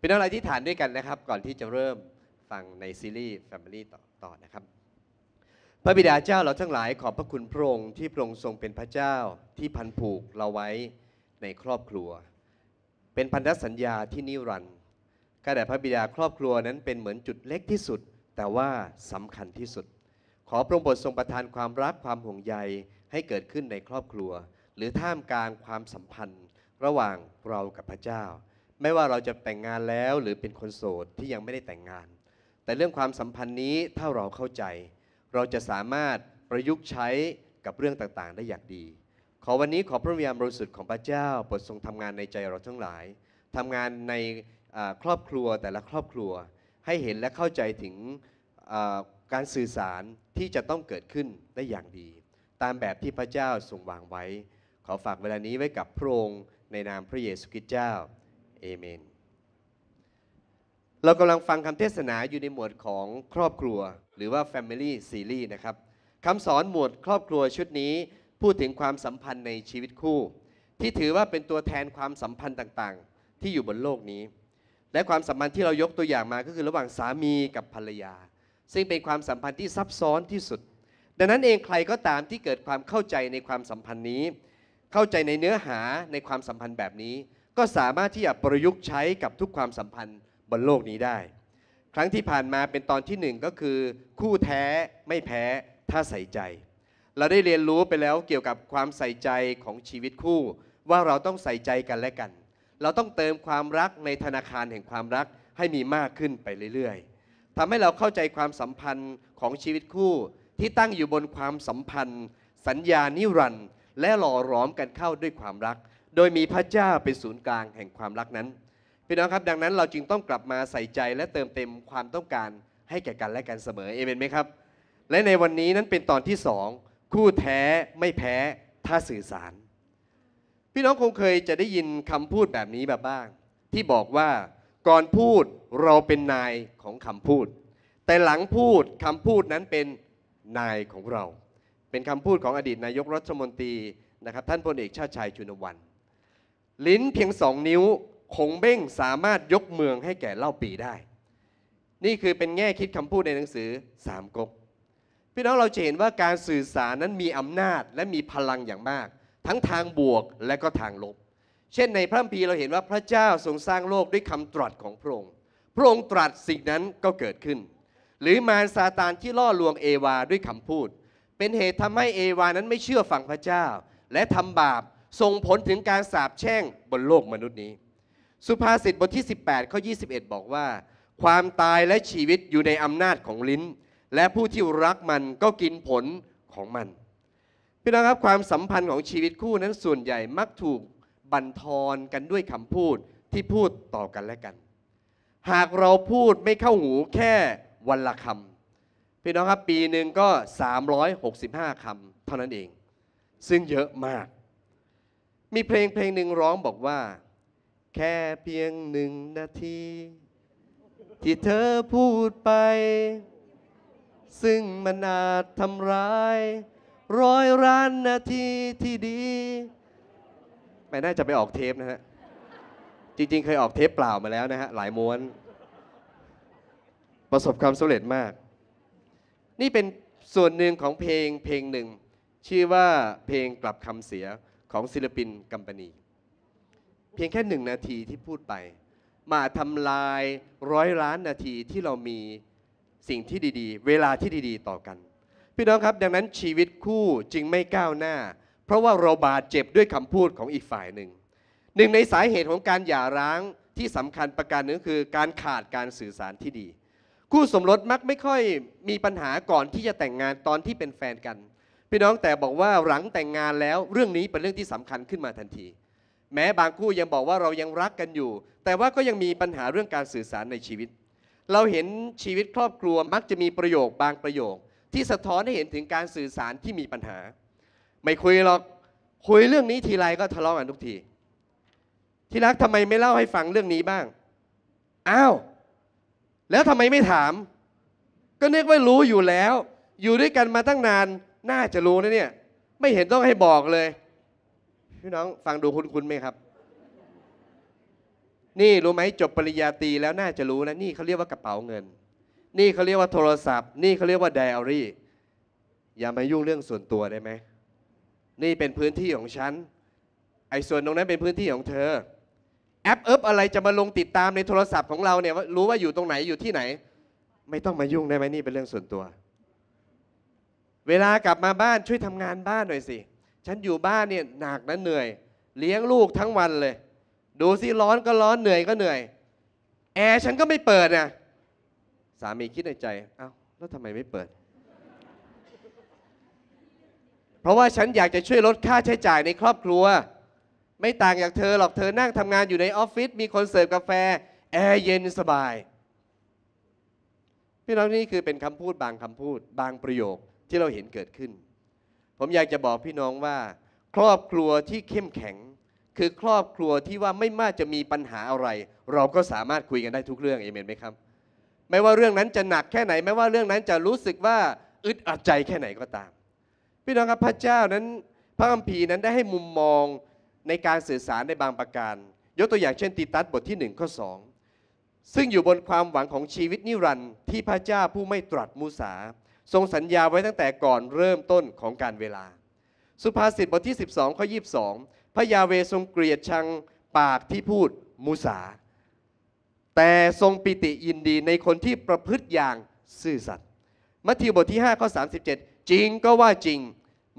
เป็นอะไรที่ฐานด้วยกันนะครับ ก่อนที่จะเริ่มฟังในซีรีส์ Family ต่อต่อนะครับ พระบิดาเจ้าเราทั้งหลาย ขอบพระคุณพระองค์ที่พระองค์ทรงเป็นพระเจ้าที่พันผูกเราไว้ในครอบครัว เป็นพันธสัญญาที่นิรันดร์ข้าแต่พระบิดาครอบครัวนั้นเป็นเหมือนจุดเล็กที่สุด แต่ว่าสำคัญที่สุด ขอพระองค์โปรดทรงประทานความรักความห่วงใยให้เกิดขึ้นในครอบครัว หรือท่ามกลางความสัมพันธ์ระหว่างเรากับพระเจ้าไม่ว่าเราจะแต่งงานแล้วหรือเป็นคนโสดที่ยังไม่ได้แต่งงาน แต่เรื่องความสัมพันธ์นี้ถ้าเราเข้าใจ เราจะสามารถประยุกต์ใช้กับเรื่องต่างๆ ได้อย่างดี ขอวันนี้ขอพระวิญญาณบริสุทธิ์ของพระเจ้าโปรดทรงทำงานในใจเราทั้งหลาย ทำงานในครอบครัวแต่ละครอบครัวให้เห็นและเข้าใจถึงการสื่อสารที่จะต้องเกิดขึ้นได้อย่างดี ตามแบบที่พระเจ้าทรงวางไว้ขอฝากเวลานี้ไว้กับพระองค์ในนามพระเยซูคริสต์เจ้าเอเมน เรากำลังฟังคำเทศนาอยู่ในหมวดของครอบครัว หรือว่า Family Series นะครับ คำสอนหมวดครอบครัวชุดนี้ พูดถึงความสัมพันธ์ในชีวิตคู่ ที่ถือว่าเป็นตัวแทนความสัมพันธ์ต่างๆ ที่อยู่บนโลกนี้ และความสัมพันธ์ที่เรายกตัวอย่างมาก็คือระหว่างสามีกับภรรยา ซึ่งเป็นความสัมพันธ์ที่ซับซ้อนที่สุด ดังนั้นเองใครก็ตามที่เกิดความเข้าใจในความสัมพันธ์นี้ เข้าใจในเนื้อหาในความสัมพันธ์แบบนี้ก็สามารถที่จะประยุกต์ใช้กับทุกความสัมพันธ์บนโลกนี้ได้ ครั้งที่ผ่านมาเป็นตอนที่1ก็คือคู่แท้ไม่แพ้ถ้าใส่ใจ เราได้เรียนรู้ไปแล้วเกี่ยวกับความใส่ใจของชีวิตคู่ ว่าเราต้องใส่ใจกันและกัน เราต้องเติมความรักในธนาคารแห่งความรักให้มีมากขึ้นไปเรื่อย ๆทำให้เราเข้าใจความสัมพันธ์ของชีวิตคู่ ที่ตั้งอยู่บนความสัมพันธ์ สัญญานิรันดร์และหล่อหลอมกันเข้าด้วยความรักโดยมีพระเจ้าเป็นศูนย์กลางแห่งความรักนั้นพี่น้องครับดังนั้นเราจึงต้องกลับมาใส่ใจและเติมเต็มความต้องการให้แก่กันและกันเสมอเอเมนไหมครับและในวันนี้นั้นเป็นตอนที่สองคู่แท้ไม่แพ้ถ้าสื่อสาร พี่น้องคงเคยจะได้ยินคำพูดแบบนี้แบบบ้าง ที่บอกว่า ก่อนพูดเราเป็นนายของคำพูด แต่หลังพูดคำพูดนั้นเป็นนายของเรา เป็นคำพูดของอดีตนายกรัฐมนตรีนะครับท่านพลเอกชาติชายชุนวันลิ้นเพียงสองนิ้ว คงเบ้งสามารถยกเมืองให้แก่เล่าปีได้ นี่คือเป็นแง่คิดคำพูดในหนังสือสามก๊ก พี่น้องเราจะเห็นว่าการสื่อสารนั้นมีอำนาจ และมีพลังอย่างมาก ทั้งทางบวกและก็ทางลบ เช่นในพระคัมภีร์เราเห็นว่าพระเจ้าทรงสร้างโลกด้วยคำตรัสของพระองค์ พระองค์ตรัสสิ่งนั้นก็เกิดขึ้น หรือมารซาตานที่ล่อลวงเอวาด้วยคำพูดเป็นเหตุทำให้เอวานั้นไม่เชื่อฟังพระเจ้าและทำบาปส่งผลถึงการสาบแช่ง บนโลกมนุษย์นี้ สุภาษิตบทที่ 18ข้อ21 บอกว่า ความตายและชีวิตอยู่ในอำนาจของลิ้น และผู้ที่รักมันก็กินผลของมันพี่น้องครับความสัมพันธ์ของชีวิตคู่นั้น ส่วนใหญ่มักถูกบันทอนกันด้วยคำพูดที่พูดต่อกันและกัน หากเราพูดไม่เข้าหูแค่วันละคำพี่น้องครับปีหนึ่งก็ 365คำเท่านั้นเอง ซึ่งเยอะมากมีเพลงเพลงหนึ่งร้องบอกว่า แค่เพียงหนึ่งนาที ที่เธอพูดไป ซึ่งมันอาจทำร้ายร้อยร้านนาทีที่ดี ไม่น่าจะไปออกเทปนะฮะจริง ๆ เคยออกเทปเปล่ามาแล้วนะฮะหลายม้วน ประสบความสำเร็จมาก นี่เป็นส่วนหนึ่งของเพลงเพลงหนึ่ง ชื่อว่าเพลงกลับคำเสียของศิลปินกัมปนีเพียงแค่หนึ่งนาทีที่พูดไป มาทำลายร้อยล้านนาทีที่เรามีสิ่งที่ดีๆ เวลาที่ดีๆ ต่อกันพี่น้องครับดังนั้นชีวิตคู่จึงไม่ก้าวหน้า เพราะว่าเราบาดเจ็บด้วยคำพูดของอีกฝ่ายหนึ่งหนึ่งในสาเหตุของการหย่าร้างที่สำคัญประการหนึ่งคือการขาดการสื่อสารที่ดี คู่สมรสมักไม่ค่อยมีปัญหาก่อนที่จะแต่งงานตอนที่เป็นแฟนกันพี่น้องแต่บอกว่าหลังแต่งงานแล้วเรื่องนี้เป็นเรื่องที่สำคัญขึ้นมาทันที แม้บางคู่ยังบอกว่าเรายังรักกันอยู่ แต่ว่าก็ยังมีปัญหาเรื่องการสื่อสารในชีวิต เราเห็นชีวิตครอบครัวมักจะมีประโยคบางประโยค ที่สะท้อนให้เห็นถึงการสื่อสารที่มีปัญหา ไม่คุยหรอกคุยเรื่องนี้ทีไรก็ทะเลาะกันทุกที ที่รักทำไมไม่เล่าให้ฟังเรื่องนี้บ้างอ้าว แล้วทำไมไม่ถาม ก็เนึกว่ารู้อยู่แล้ว อยู่ด้วยกันมาตั้งนานน่าจะรู้นะเนี่ยไม่เห็นต้องให้บอกเลยพี่น้องฟังดูคุณคุณไหมครับ นี่รู้ไหมจบปริญญาตรีแล้วน่าจะรู้นะนี่เขาเรียกว่ากระเป๋าเงิน นี่เขาเรียกว่าโทรศัพท์นี่เขาเรียกว่าไดอารี่อย่ามายุ่งเรื่องส่วนตัวได้ไหมนี่เป็นพื้นที่ของฉันไอ้ส่วนตรงนั้นเป็นพื้นที่ของเธอ แอปเอิบอะไรจะมาลงติดตามในโทรศัพท์ของเราเนี่ยรู้ว่าอยู่ตรงไหนอยู่ที่ไหน ไม่ต้องมายุ่งได้ไหมนี่เป็นเรื่องส่วนตัวเวลากลับมาบ้านช่วยทำงานบ้านหน่อยสิ ฉันอยู่บ้านเนี่ยหนักนะเหนื่อย เลี้ยงลูกทั้งวันเลย ดูสิร้อนก็ร้อนเหนื่อยก็เหนื่อยแอร์ฉันก็ไม่เปิดนะสามีคิดในใจเอา้าแล้วทำไมไม่เปิด เพราะว่าฉันอยากจะช่วยลดค่าใช้จ่ายในครอบครัว ไม่ต่างจากเธอหรอกเธอนั่งทำงานอยู่ในออฟฟิศมีคนเสิร์ฟกาแฟแอร์เย็นสบายพี่น้องนี่คือเป็นคำพูดบางคำพูด บางประโยคที่เราเห็นเกิดขึ้น ผมอยากจะบอกพี่น้องว่าครอบครัวที่เข้มแข็ง คือครอบครัวที่ว่าไม่มากจะมีปัญหาอะไร เราก็สามารถคุยกันได้ทุกเรื่องเอเมนไหมครับไม่ว่าเรื่องนั้นจะหนักแค่ไหน ไม่ว่าเรื่องนั้นจะรู้สึกว่า อึดอัดใจแค่ไหนก็ตาม พี่น้องครับพระเจ้านั้นพระคัมภีร์นั้นได้ให้มุมมองในการสื่อสารในบางประการยกตัวอย่างเช่นติตัสบทที่1ข้อ 2 ซึ่งอยู่บนความหวังของชีวิตนิรันดร์ที่พระเจ้าผู้ไม่ตรัสมูสาทรงสัญญาไว้ตั้งแต่ก่อนเริ่มต้นของการเวลา สุภาษิตบทที่ 12ข้อ22 พระยาเวทรงเกลียดชังปากที่พูด มุสา แต่ทรงปิติยินดีในคนที่ประพฤติอย่างซื่อสัตย์มัทธิวบทที่5ข้อ37 จริงก็ว่าจริง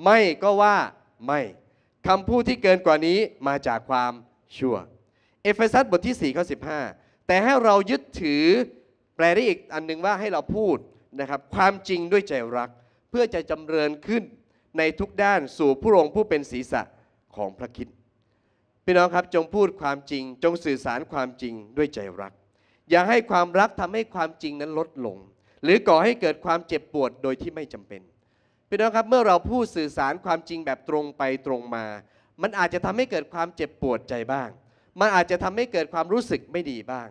ไม่ก็ว่าไม่คำพูดที่เกินกว่านี้มาจากความชั่ว เอเฟซัสบทที่4ข้อ15 แต่ให้เรายึดถือแปลได้อีกอันนึงว่าให้เราพูดนะครับความจริงด้วยใจรักเพื่อจะจำเริญขึ้น ในทุกด้านสู่ผู้องผู้เป็นศีรษะของพระคิดพี่น้องครับจงพูดความจริงจงสื่อสารความจริงด้วยใจรัก อย่าให้ความรักทำให้ความจริงนั้นลดลง หรือก่อให้เกิดความเจ็บปวดโดยที่ไม่จำเป็น พี่น้องครับเมื่อเราพูดสื่อสารความจริงแบบตรงไปตรงมา มันอาจจะทำให้เกิดความเจ็บปวดใจบ้าง มันอาจจะทำให้เกิดความรู้สึกไม่ดีบ้าง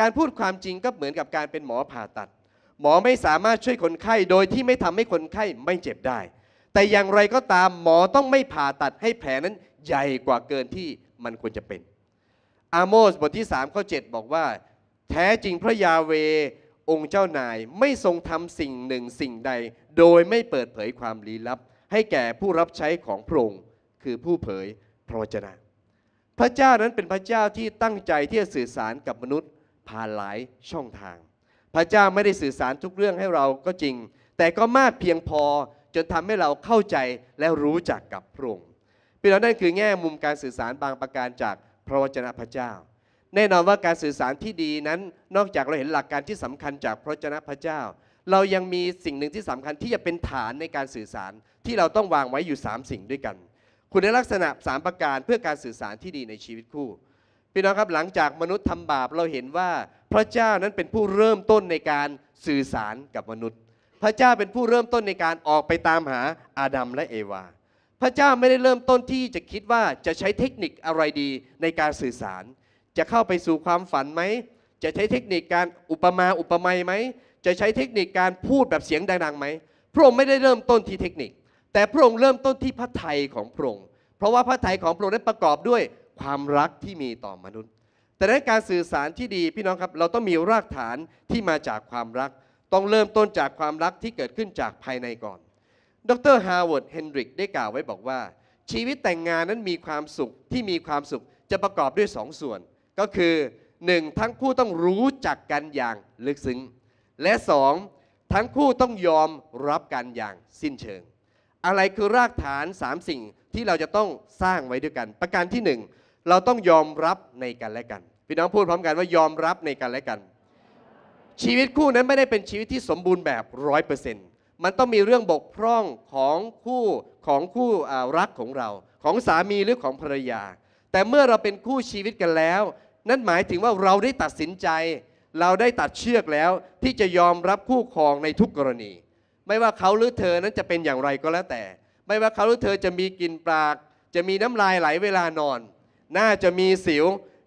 การพูดความจริงก็เหมือนกับการเป็นหมอผ่าตัดหมอไม่สามารถช่วยคนไข้โดยที่ไม่ทำให้คนไข้ไม่เจ็บได้ แต่อย่างไรก็ตามหมอต้องไม่ผ่าตัดให้แผลนั้นใหญ่กว่าเกินที่มันควรจะเป็น อาโมส บทที่3ข้อ7บอกว่า แท้จริงพระยาเว องค์เจ้านายไม่ทรงทำสิ่งหนึ่งสิ่งใด โดยไม่เปิดเผยความลี้ลับ ให้แก่ผู้รับใช้ของพระองค์ คือผู้เผยพระวจนะ พระเจ้านั้นเป็นพระเจ้าที่ตั้งใจที่จะสื่อสารกับมนุษย์ผ่านหลายช่องทางพระเจ้าไม่ได้สื่อสารทุกเรื่องให้เราก็จริง แต่ก็มากเพียงพอจนทำให้เราเข้าใจและรู้จักกับพระองค์พี่น้องนั่นคือแง่มุมการสื่อสารบางประการจากพระวจนะพระเจ้า แน่นอนว่าการสื่อสารที่ดีนั้น นอกจากเราเห็นหลักการที่สำคัญจากพระวจนะพระเจ้า เรายังมีสิ่งหนึ่งที่สำคัญที่จะเป็นฐานในการสื่อสารที่เราต้องวางไว้อยู่ 3 สิ่งด้วยกัน คุณลักษณะ3ประการเพื่อการสื่อสารที่ดีในชีวิตคู่ พี่น้องครับหลังจากมนุษย์ทำบาปเราเห็นว่าพระเจ้านั้นเป็นผู้เริ่มต้นในการสื่อสารกับมนุษย์ พระเจ้าเป็นผู้เริ่มต้นในการออกไปตามหาอาดัมและเอวา พระเจ้าไม่ได้เริ่มต้นที่จะคิดว่าจะใช้เทคนิคอะไรดีในการสื่อสาร จะเข้าไปสู่ความฝันไหม จะใช้เทคนิคการอุปมาอุปไมยไหม จะใช้เทคนิคการพูดแบบเสียงดังๆไหมพระองค์ไม่ได้เริ่มต้นที่เทคนิค แต่พระองค์เริ่มต้นที่พระทัยของพระองค์ เพราะว่าพระทัยของพระองค์นั้นประกอบด้วยความรักที่มีต่อมนุษย์แต่ในการสื่อสารที่ดีพี่น้องครับ เราต้องมีรากฐานที่มาจากความรักต้องเริ่มต้นจากความรักที่เกิดขึ้นจากภายในก่อน ดรฮาวเวิร์ดเฮนริกได้กล่าวไว้บอกว่า ชีวิตแต่งงานนั้นมีความสุขที่มีความสุขจะประกอบด้วย2สส่วน ก็คือ 1. ทั้งคู่ต้องรู้จักกันอย่าง ลึกซึ้งและ 2. ทั้งคู่ต้องยอมรับกันอย่างสิ้นเชิง อะไรคือรากฐาน 3 สิ่งที่เราจะต้องสร้างไว้ด้วยกัน ประการที่ 1เราต้องยอมรับในกันและกัน พี่น้องพูดพร้อมกันว่ายอมรับในกันและกัน ชีวิตคู่นั้นไม่ได้เป็นชีวิตที่สมบูรณ์แบบร้อยเปอร์เซนต์มันต้องมีเรื่องบกพร่องของคู่ของคู่รักของเราของสามีหรือของภรรยา แต่เมื่อเราเป็นคู่ชีวิตกันแล้ว นั่นหมายถึงว่าเราได้ตัดสินใจ เราได้ตัดเชือกแล้ว ที่จะยอมรับคู่ครองในทุกกรณี ไม่ว่าเขาหรือเธอนั้นจะเป็นอย่างไรก็แล้วแต่ ไม่ว่าเขาหรือเธอจะมีกินปาก จะมีน้ำลายไหลเวลานอนน่าจะมีสิว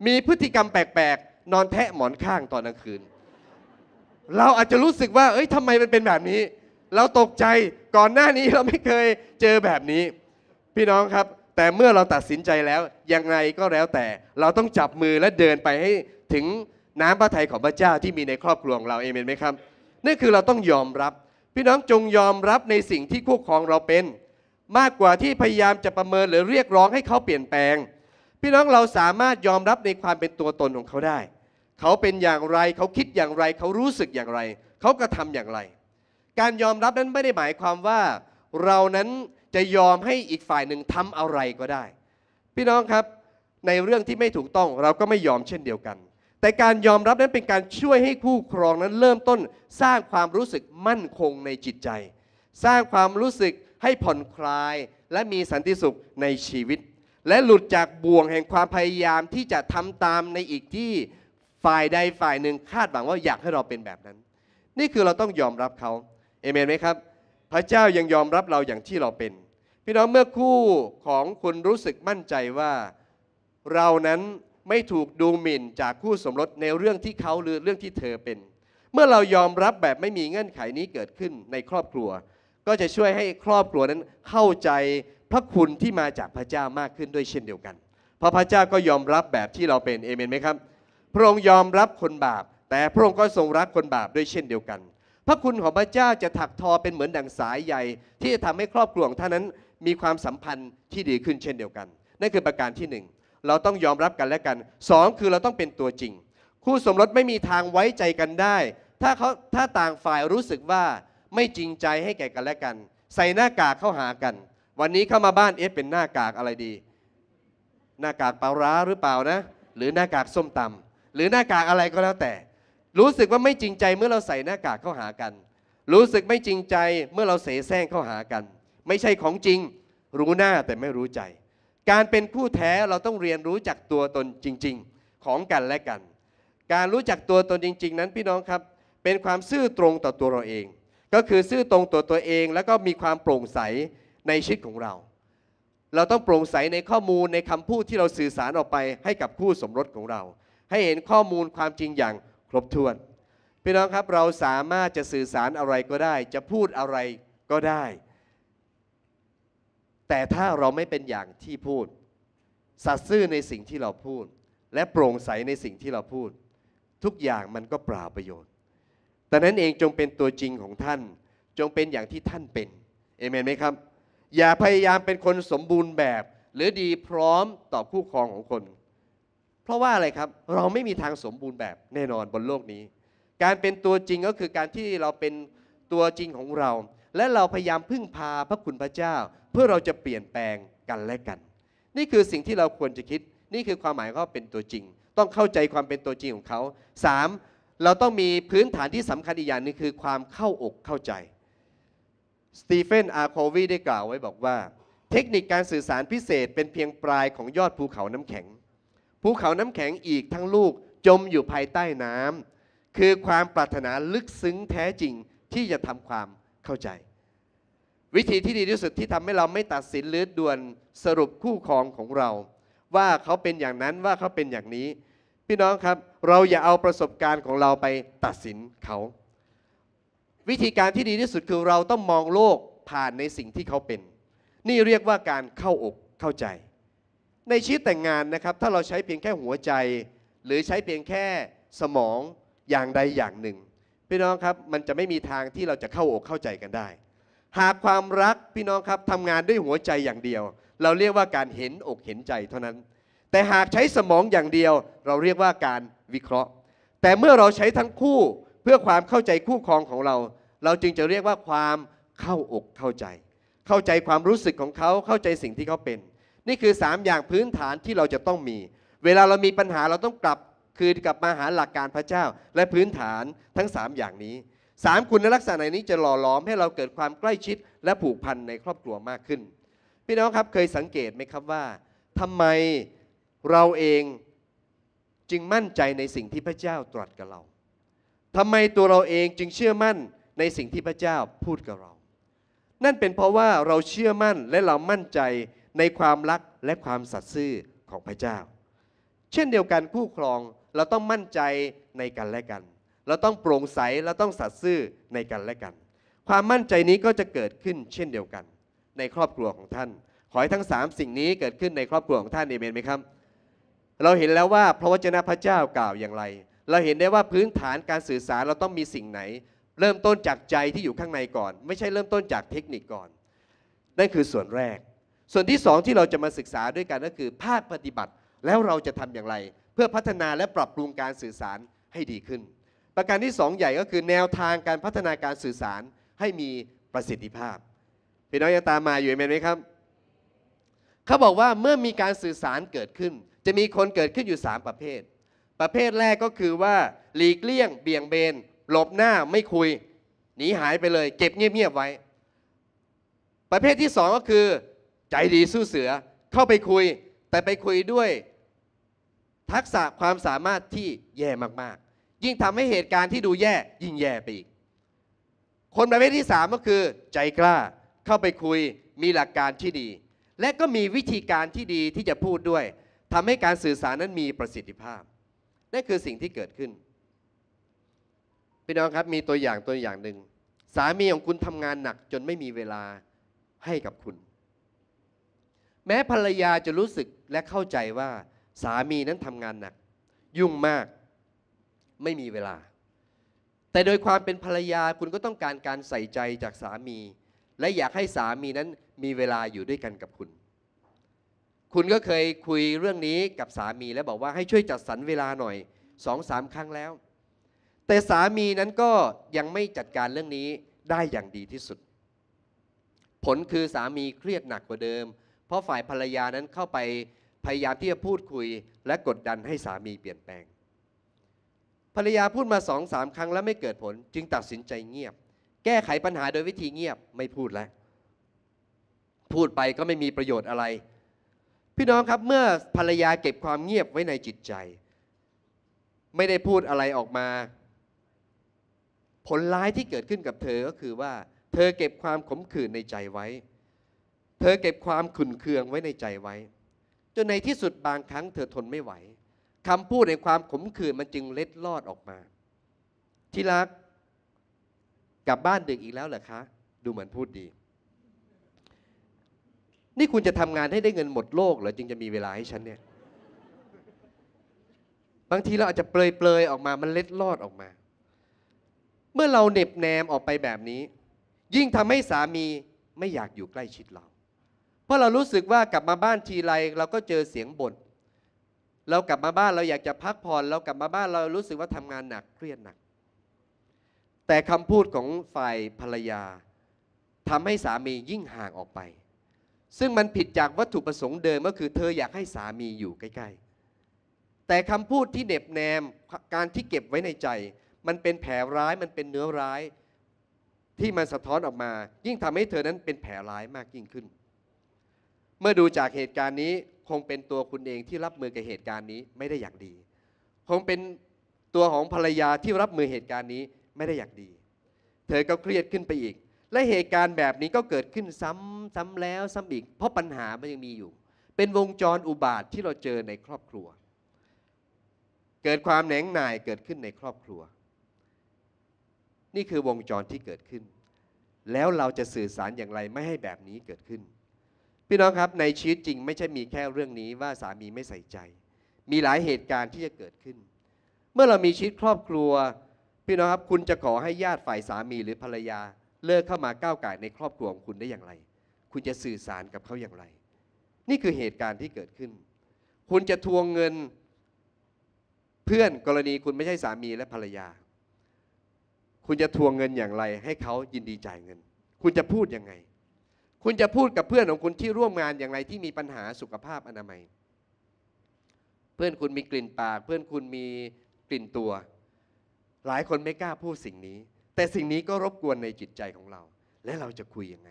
มีพฤติกรรมแปลกๆ นอนแทะหมอนข้างตอนกลางคืน เราอาจจะรู้สึกว่าเอ้ยทำไมมันเป็นแบบนี้ เราตกใจ ก่อนหน้านี้เราไม่เคยเจอแบบนี้ พี่น้องครับ แต่เมื่อเราตัดสินใจแล้ว ยังไงก็แล้วแต่เราต้องจับมือและเดินไปให้ถึงน้ำพระทัยของพระเจ้าที่มีในครอบครัวของเรา เอเมนไหมครับนั่นคือเราต้องยอมรับ พี่น้องจงยอมรับในสิ่งที่คู่ครองเราเป็น มากกว่าที่พยายามจะประเมินหรือเรียกร้องให้เขาเปลี่ยนแปลงพี่น้องเราสามารถยอมรับในความเป็นตัวตนของเขาได้ เขาเป็นอย่างไร เขาคิดอย่างไร เขารู้สึกอย่างไร เขากระทำอย่างไร การยอมรับนั้นไม่ได้หมายความว่า เรานั้นจะยอมให้อีกฝ่ายหนึ่งทำอะไรก็ได้ พี่น้องครับ ในเรื่องที่ไม่ถูกต้อง เราก็ไม่ยอมเช่นเดียวกัน แต่การยอมรับนั้นเป็นการช่วยให้คู่ครองนั้นเริ่มต้น สร้างความรู้สึกมั่นคงในจิตใจ สร้างความรู้สึกให้ผ่อนคลายและมีสันติสุขในชีวิตและหลุดจากบ่วงแห่งความพยายามที่จะทำตามในอีกที่ฝ่ายใดฝ่ายหนึ่งคาดหวังว่าอยากให้เราเป็นแบบนั้น นี่คือเราต้องยอมรับเขาเอเมนไหมครับ พระเจ้ายังยอมรับเราอย่างที่เราเป็นพี่น้องเมื่อคู่ของคุณรู้สึกมั่นใจว่าเรานั้นไม่ถูกดูหมิ่นจากคู่สมรสในเรื่องที่เขาหรือเรื่องที่เธอเป็น เมื่อเรายอมรับแบบไม่มีเงื่อนไขนี้เกิดขึ้น ในครอบครัว ก็จะช่วยให้ครอบครัวนั้นเข้าใจพระคุณที่มาจากพระเจ้ามากขึ้นด้วยเช่นเดียวกัน เพราะพระเจ้าก็ยอมรับแบบที่เราเป็น เอเมนไหมครับ พระองค์ยอมรับคนบาป แต่พระองค์ก็ทรงรักคนบาปด้วยเช่นเดียวกัน พระคุณของพระเจ้าจะถักทอเป็นเหมือนดังสายใหญ่ที่จะทำให้ครอบครัวของท่านนั้นมีความสัมพันธ์ที่ดีขึ้นเช่นเดียวกัน นั่นคือประการที่ 1 เราต้องยอมรับกันและกัน2คือเราต้องเป็นตัวจริง คู่สมรสไม่มีทางไว้ใจกันได้ ถ้าเขาถ้าต่างฝ่ายรู้สึกว่าไม่จริงใจให้แก่กันและกัน ใส่หน้ากากเข้าหากันวันนี้เข้ามาบ้านเอฟเป็นหน้ากากอะไรดี หน้ากากเปล่าร้าหรือเปล่านะ หรือหน้ากากส้มตำ หรือหน้ากากอะไรก็แล้วแต่ รู้สึกว่าไม่จริงใจเมื่อเราใส่หน้ากากเข้าหากัน รู้สึกไม่จริงใจเมื่อเราเสแสร้งเข้าหากัน ไม่ใช่ของจริง รู้หน้าแต่ไม่รู้ใจ การเป็นผู้แท้เราต้องเรียนรู้จักตัวตนจริงๆ ของกันและกัน การรู้จักตัวตนจริง ๆ นั้นพี่น้องครับ เป็นความซื่อตรงต่อตัวเราเอง ก็คือซื่อตรงตัวตัวเองแล้วก็มีความโปร่งใสในชีวิตของเรา เราต้องโปร่งใสในข้อมูลในคำพูดที่เราสื่อสารออกไปให้กับคู่สมรสของเรา ให้เห็นข้อมูลความจริงอย่างครบถ้วนพี่น้องครับเราสามารถจะสื่อสารอะไรก็ได้ จะพูดอะไรก็ได้ แต่ถ้าเราไม่เป็นอย่างที่พูด สัตย์ซื่อในสิ่งที่เราพูด และโปร่งใสในสิ่งที่เราพูด ทุกอย่างมันก็เปล่าประโยชน์ แต่นั้นเองจงเป็นตัวจริงของท่าน จงเป็นอย่างที่ท่านเป็นเอเมนไหมครับอย่าพยายามเป็นคนสมบูรณ์แบบ หรือดีพร้อมต่อคู่ครองของคน เพราะว่าอะไรครับเราไม่มีทางสมบูรณ์แบบแน่นอนบนโลกนี้ การเป็นตัวจริงก็คือการที่เราเป็นตัวจริงของเรา และเราพยายามพึ่งพาพระคุณพระเจ้า เพื่อเราจะเปลี่ยนแปลงกันและกัน นี่คือสิ่งที่เราควรจะคิด นี่คือความหมายของเป็นตัวจริง ต้องเข้าใจความเป็นตัวจริงของเขา 3. เราต้องมีพื้นฐานที่สำคัญอีกอย่างนึงคือความเข้าอกเข้าใจสตีเฟนอาร์โควีได้กล่าวไว้บอกว่า เทคนิคการสื่อสารพิเศษเป็นเพียงปลายของยอดภูเขาน้ำแข็ง ภูเขาน้ำแข็งอีกทั้งลูกจมอยู่ภายใต้น้ำคือความปรารถนาลึกซึ้งแท้จริงที่จะทำความเข้าใจ วิธีที่ดีที่สุดที่ทำให้เราไม่ตัดสินหรือด่วนสรุปคู่ครองของเรา ว่าเขาเป็นอย่างนั้นว่าเขาเป็นอย่างนี้ พี่น้องครับเราอย่าเอาประสบการณ์ของเราไปตัดสินเขาวิธีการที่ดีที่สุดคือเราต้องมองโลกผ่านในสิ่งที่เขาเป็น นี่เรียกว่าการเข้าอกเข้าใจ ในชีวิตแต่งงานนะครับ ถ้าเราใช้เพียงแค่หัวใจ หรือใช้เพียงแค่สมองอย่างใดอย่างหนึ่ง พี่น้องครับมันจะไม่มีทางที่เราจะเข้าอกเข้าใจกันได้ หากความรักพี่น้องครับทำงานด้วยหัวใจอย่างเดียว เราเรียกว่าการเห็นอกเห็นใจเท่านั้น แต่หากใช้สมองอย่างเดียว เราเรียกว่าการวิเคราะห์ แต่เมื่อเราใช้ทั้งคู่เพื่อความเข้าใจคู่ครองของเราเราจึงจะเรียกว่าความเข้าอกเข้าใจ เข้าใจความรู้สึกของเขาเข้าใจสิ่งที่เขาเป็น นี่คือ 3 อย่างพื้นฐานที่เราจะต้องมีเวลาเรามีปัญหาเราต้องกลับคืนกลับมาหาหลักการพระเจ้าและพื้นฐานทั้ง 3 อย่างนี้3คุณลักษณะนนี้จะหล่อหลอมให้เราเกิดความใกล้ชิดและผูกพันในครอบครัวมากขึ้นพี่น้องครับเคยสังเกตไหมครับว่า ทำไมเราเองจึงมั่นใจในสิ่งที่พระเจ้าตรัสกับเราทำไมตัวเราเองจึงเชื่อมั่นในสิ่งที่พระเจ้าพูดกับเรา นั่นเป็นเพราะว่าเราเชื่อมั่นและเรามั่นใจในความรักและความสัตย์ซื่อของพระเจ้า เช่นเดียวกันคู่ครองเราต้องมั่นใจในกันและกัน เราต้องโปร่งใสเราต้องสัตย์ซื่อในกันและกัน ความมั่นใจนี้ก็จะเกิดขึ้นเช่นเดียวกัน ในครอบครัวของท่าน ขอให้ทั้งสามสิ่งนี้เกิดขึ้นในครอบครัวของท่านเอเมนไหมครับ เราเห็นแล้วว่าพระวจนะพระเจ้ากล่าวอย่างไร เราเห็นได้ว่าพื้นฐานการสื่อสารเราต้องมีสิ่งไหนเริ่มต้นจากใจที่อยู่ข้างในก่อน ไม่ใช่เริ่มต้นจากเทคนิคก่อน นั่นคือส่วนแรก ส่วนที่สองที่เราจะมาศึกษาด้วยกันก็คือภาคปฏิบัติแล้วเราจะทำอย่างไร เพื่อพัฒนาและปรับปรุงการสื่อสารให้ดีขึ้น ประการที่สองใหญ่ก็คือแนวทางการพัฒนาการสื่อสารให้มีประสิทธิภาพพี่น้องยังตามมาอยู่ไหมครับเขาบอกว่าเมื่อมีการสื่อสารเกิดขึ้น จะมีคนเกิดขึ้นอยู่ 3 ประเภท ประเภทแรกก็คือว่า หลีกเลี่ยงเบี่ยงเบนหลบหน้าไม่คุยหนีหายไปเลย เก็บเงียบๆไว้ ประเภทที่สองก็คือ ใจดีสู้เสือ เข้าไปคุย แต่ไปคุยด้วย ทักษะความสามารถที่แย่มากๆ ยิ่งทำให้เหตุการณ์ที่ดูแย่ยิ่งแย่ไปอีก คนประเภทที่สามก็คือ ใจกล้าเข้าไปคุยมีหลักการที่ดี และก็มีวิธีการที่ดีที่จะพูดด้วยทำให้การสื่อสารนั้นมีประสิทธิภาพนั่นคือสิ่งที่เกิดขึ้นพี่น้องครับมีตัวอย่างตัวอย่างหนึ่ง สามีของคุณทำงานหนัก จนไม่มีเวลาให้กับคุณ แม้ภรรยาจะรู้สึกและเข้าใจว่าสามีนั้นทำงานหนัก ยุ่งมากไม่มีเวลา แต่โดยความเป็นภรรยาคุณก็ต้องการการใส่ใจจากสามี และอยากให้สามีนั้นมีเวลาอยู่ด้วยกันกับคุณ คุณก็เคยคุยเรื่องนี้กับสามีและบอกว่าให้ช่วยจัดสรรเวลาหน่อยสองสามครั้งแล้วแต่สามีนั้นก็ยังไม่จัดการเรื่องนี้ได้อย่างดีที่สุด ผลคือสามีเครียดหนักกว่าเดิม เพราะฝ่ายภรรยานั้นเข้าไปพยายามที่จะพูดคุย และกดดันให้สามีเปลี่ยนแปลง ภรรยาพูดมาสองสามครั้งแล้วไม่เกิดผลจึงตัดสินใจเงียบ แก้ไขปัญหาโดยวิธีเงียบไม่พูดแล้ว พูดไปก็ไม่มีประโยชน์อะไร พี่น้องครับเมื่อภรรยาเก็บความเงียบไว้ในจิตใจ ไม่ได้พูดอะไรออกมาผลร้ายที่เกิดขึ้นกับเธอก็คือว่า เธอเก็บความขมขื่นในใจไว้ เธอเก็บความขุนเคืองไว้ในใจไว้จนในที่สุดบางครั้งเธอทนไม่ไหวคำพูดในความขมขื่นมันจึงเล็ดลอดออกมา ที่รักกลับบ้านดึกอีกแล้วเหรอคะดูเหมือนพูดดี นี่คุณจะทำงานให้ได้เงินหมดโลกเหรอจึงจะมีเวลาให้ฉันเนี่ยบางทีเราอาจจะเปลยๆออกมามันเล็ดลอดออกมามื่อเราเน็บแนมออกไปแบบนี้ ยิ่งทำให้สามีไม่อยากอยู่ใกล้ชิดเรา เพราะเรารู้สึกว่ากลับมาบ้านทีไรเราก็เจอเสียงบน่นเรากลับมาบ้านเราอยากจะพักผ่อนเรากลับมาบ้านเรารู้สึกว่าทำงานหนักเครียดหนัก แต่คำพูดของฝ่ายภรรยาทำให้สามียิ่งห่างออกไป ซึ่งมันผิดจากวัตถุประสงค์เดิมก็คือ เธออยากให้สามีอยู่ใกล้ ๆ แต่คำพูดที่เด็บแนมการที่เก็บไว้ในใจมันเป็นแผลร้ายมันเป็นเนื้อร้ายที่มันสะท้อนออกมา ยิ่งทำให้เธอนั้นเป็นแผลร้ายมากยิ่งขึ้น เมื่อดูจากเหตุการณ์นี้คงเป็นตัวคุณเองที่รับมือกับเหตุการณ์นี้ไม่ได้อย่างดี คงเป็นตัวของภรรยาที่รับมือเหตุการณ์นี้ไม่ได้อย่างดี เธอก็เครียดขึ้นไปอีก และเหตุการณ์แบบนี้ก็เกิดขึ้นซ้ำซ้ำแล้วซ้ำอีกเพราะปัญหามันยังมีอยู่ เป็นวงจรอุบาทที่เราเจอในครอบครัว เกิดความแหนงหน่ายเกิดขึ้นในครอบครัวนี่คือวงจรที่เกิดขึ้น แล้วเราจะสื่อสารอย่างไรไม่ให้แบบนี้เกิดขึ้น พี่น้องครับ ในชีวิตจริงไม่ใช่มีแค่เรื่องนี้ว่าสามีไม่ใส่ใจ มีหลายเหตุการณ์ที่จะเกิดขึ้น เมื่อเรามีชีวิตครอบครัว พี่น้องครับคุณจะขอให้ญาติฝ่ายสามีหรือภรรยา เลิกเข้ามาก้าวไก่ในครอบครัวของคุณได้อย่างไร คุณจะสื่อสารกับเขาอย่างไร นี่คือเหตุการณ์ที่เกิดขึ้น คุณจะทวงเงิน เพื่อนกรณีคุณไม่ใช่สามีและภรรยาคุณจะทวงเงินอย่างไร ให้เขายินดีจ่ายเงิน คุณจะพูดยังไง คุณจะพูดกับเพื่อนของคุณที่ร่วมงานอย่างไรที่มีปัญหาสุขภาพอนามัย เพื่อนคุณมีกลิ่นปาก เพื่อนคุณมีกลิ่นตัว หลายคนไม่กล้าพูดสิ่งนี้ แต่สิ่งนี้ก็รบกวนในจิตใจของเรา และเราจะคุยยังไง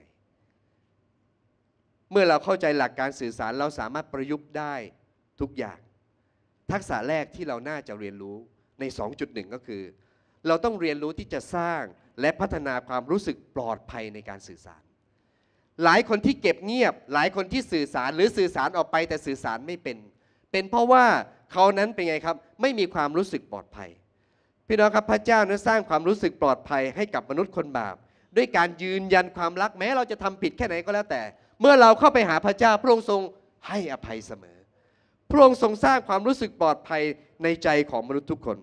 เมื่อเราเข้าใจหลักการสื่อสารเราสามารถประยุกต์ได้ทุกอย่าง ทักษะแรกที่เราน่าจะเรียนรู้ใน2.1ก็คือเราต้องเรียนรู้ที่จะสร้างและพัฒนาความรู้สึกปลอดภัยในการสื่อสาร หลายคนที่เก็บเงียบ หลายคนที่สื่อสารหรือสื่อสารออกไปแต่สื่อสารไม่เป็น เป็นเพราะว่าเขานั้นเป็นไงครับ ไม่มีความรู้สึกปลอดภัย พี่น้องครับพระเจ้านั้นสร้างความรู้สึกปลอดภัยให้กับมนุษย์คนบาป ด้วยการยืนยันความรักแม้ เราจะทำผิดแค่ไหนก็แล้วแต่ เมื่อเราเข้าไปหาพระเจ้าพระองค์ทรงให้อภัยเสมอ พระองค์ทรงสร้างความรู้สึกปลอดภัยในใจของมนุษย์ทุกคน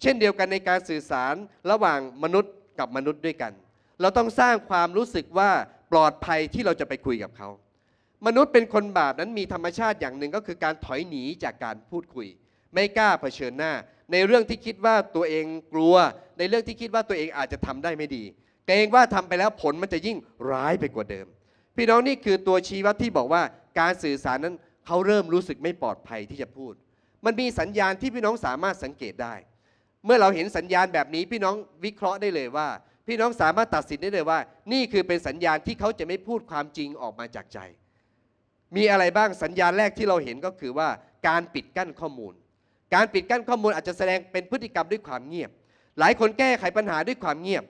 เช่นเดียวกันในการสื่อสารระหว่างมนุษย์กับมนุษย์ด้วยกัน เราต้องสร้างความรู้สึกว่าปลอดภัยที่เราจะไปคุยกับเขา มนุษย์เป็นคนบาปนั้นมีธรรมชาติอย่างหนึ่งก็คือการถอยหนีจากการพูดคุย ไม่กล้าเผชิญหน้า ในเรื่องที่คิดว่าตัวเองกลัว ในเรื่องที่คิดว่าตัวเองอาจจะทำได้ไม่ดีเกรงว่าทำไปแล้วผลมันจะยิ่งร้ายไปกว่าเดิม พี่น้องนี่คือตัวชี้วัดที่บอกว่าการสื่อสารนั้นเขาเริ่มรู้สึกไม่ปลอดภัยที่จะพูด มันมีสัญญาณที่พี่น้องสามารถสังเกตได้มื่อเราเห็นสัญญาณแบบนี้พี่น้องวิเคราะห์ได้เลยว่า พี่น้องสามารถตัดสินได้เลยว่า นี่คือเป็นสัญญาณที่เขาจะไม่พูดความจริงออกมาจากใจ มีอะไรบ้างสัญญาณแรกที่เราเห็นก็คือว่า การปิดกั้นข้อมูล การปิดกั้นข้อมูลอาจจะแสดงเป็นพฤติกรรมด้วยความเงียบ หลายคนแก้ไขปัญหาด้วยความเงียบ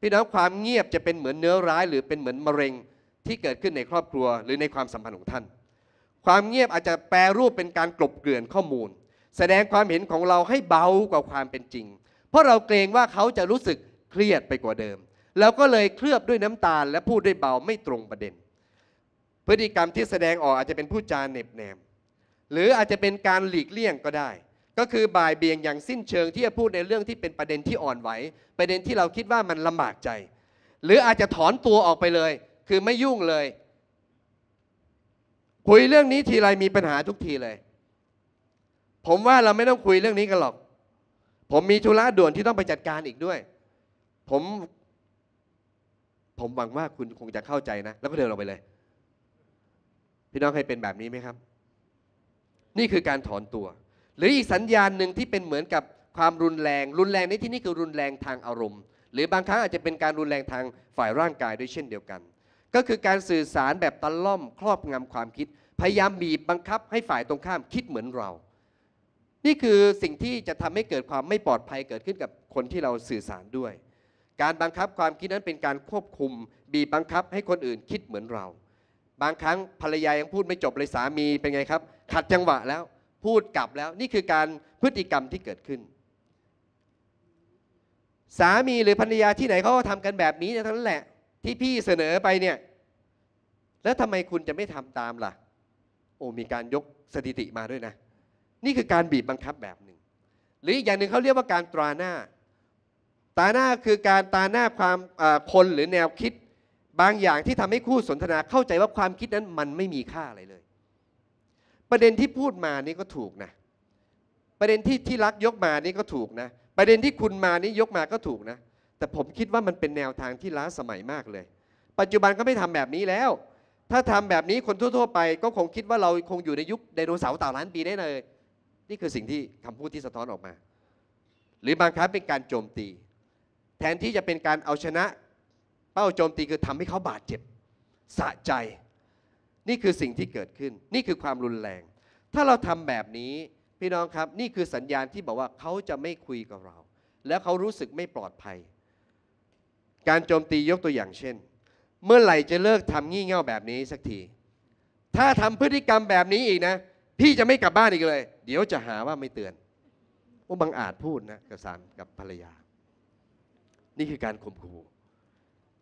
พี่น้องความเงียบจะเป็นเหมือนเนื้อร้าย หรือเป็นเหมือนมะเร็งที่เกิดขึ้นในครอบครัว หรือในความสัมพันธ์ของท่าน ความเงียบอาจจะแปรรูปเป็นการกลบเกลื่อนข้อมูลแสดงความเห็นของเราให้เบากว่าความเป็นจริง เพราะเราเกรงว่าเขาจะรู้สึกเครียดไปกว่าเดิมเราก็เลยเคลือบด้วยน้ำตาลและพูดด้วยเบาไม่ตรงประเด็น พฤติกรรมที่แสดงออกอาจจะเป็นผู้จาเน็บแนม หรืออาจจะเป็นการหลีกเลี่ยงก็ได้ ก็คือบ่ายเบียงอย่างสิ้นเชิงที่จะพูดในเรื่องที่เป็นประเด็นที่อ่อนไหวประเด็นที่เราคิดว่ามันลำบากใจ หรืออาจจะถอนตัวออกไปเลย คือไม่ยุ่งเลยคุยเรื่องนี้ทีไรมีปัญหาทุกทีเลยผมว่าเราไม่ต้องคุยเรื่องนี้กันหรอก ผมมีธุระด่วนที่ต้องไปจัดการอีกด้วย ผม ผมหวังว่าคุณคงจะเข้าใจนะ แล้วก็เดินออกไปเลย พี่น้องเคยเป็นแบบนี้ไหมครับ นี่คือการถอนตัว หรืออีกสัญญาณหนึ่งที่เป็นเหมือนกับความรุนแรง รุนแรงในที่นี้คือรุนแรงทางอารมณ์ หรือบางครั้งอาจจะเป็นการรุนแรงทางฝ่ายร่างกายด้วยเช่นเดียวกัน ก็คือการสื่อสารแบบตะล่อมครอบงำความคิด พยายามบีบบังคับให้ฝ่ายตรงข้าม คิดเหมือนเรานี่คือสิ่งที่จะทำให้เกิดความไม่ปลอดภัยเกิดขึ้นกับคนที่เราสื่อสารด้วย การบังคับความคิดนั้นเป็นการควบคุม บีบบังคับให้คนอื่นคิดเหมือนเรา บางครั้งภรรยายังพูดไม่จบเลยสามีเป็นไงครับขัดจังหวะแล้วพูดกลับแล้วนี่คือการพฤติกรรมที่เกิดขึ้น สามีหรือภรรยาที่ไหนเขาก็ทำกันแบบนี้ทั้งนั้นแหละที่พี่เสนอไปเนี่ย แล้วทำไมคุณจะไม่ทำตามล่ะ โอ้มีการยกสถิติมาด้วยนะนี่คือการบีบบังคับแบบหนึ่งหรืออีกอย่างหนึ่งเขาเรียกว่าการตราหน้าตาหน้าคือการตาหน้าความคนหรือแนวคิด บางอย่างที่ทำให้คู่สนทนาเข้าใจว่าความคิดนั้นมันไม่มีค่าอะไรเลย ประเด็นที่พูดมานี่ก็ถูกนะประเด็นที่ที่รักยกมานี่ก็ถูกนะ ประเด็นที่คุณมานี่ยกมาก็ถูกนะ แต่ผมคิดว่ามันเป็นแนวทางที่ล้าสมัยมากเลย ปัจจุบันก็ไม่ทำแบบนี้แล้ว ถ้าทำแบบนี้คนทั่ว ๆ ไป ก็คงคิดว่าเราคงอยู่ในยุคไดโนเสาร์ต่าล้านปีได้เลยนี่คือสิ่งที่คำพูดที่สะท้อนออกมา หรือบางครั้งเป็นการโจมตีแทนที่จะเป็นการเอาชนะ เป้าโจมตีคือทำให้เขาบาดเจ็บสะใจ นี่คือสิ่งที่เกิดขึ้น นี่คือความรุนแรง ถ้าเราทำแบบนี้พี่น้องครับ นี่คือสัญญาณที่บอกว่าเขาจะไม่คุยกับเรา แล้วเขารู้สึกไม่ปลอดภัย การโจมตียกตัวอย่างเช่น เมื่อไหร่จะเลิกทำงี่เง่าแบบนี้สักทีถ้าทำพฤติกรรมแบบนี้อีกนะพี่จะไม่กลับบ้านอีกเลย เดี๋ยวจะหาว่าไม่เตือนว่าบังอาจพูดนะกับสามกับภรรยา นี่คือการข่มขู่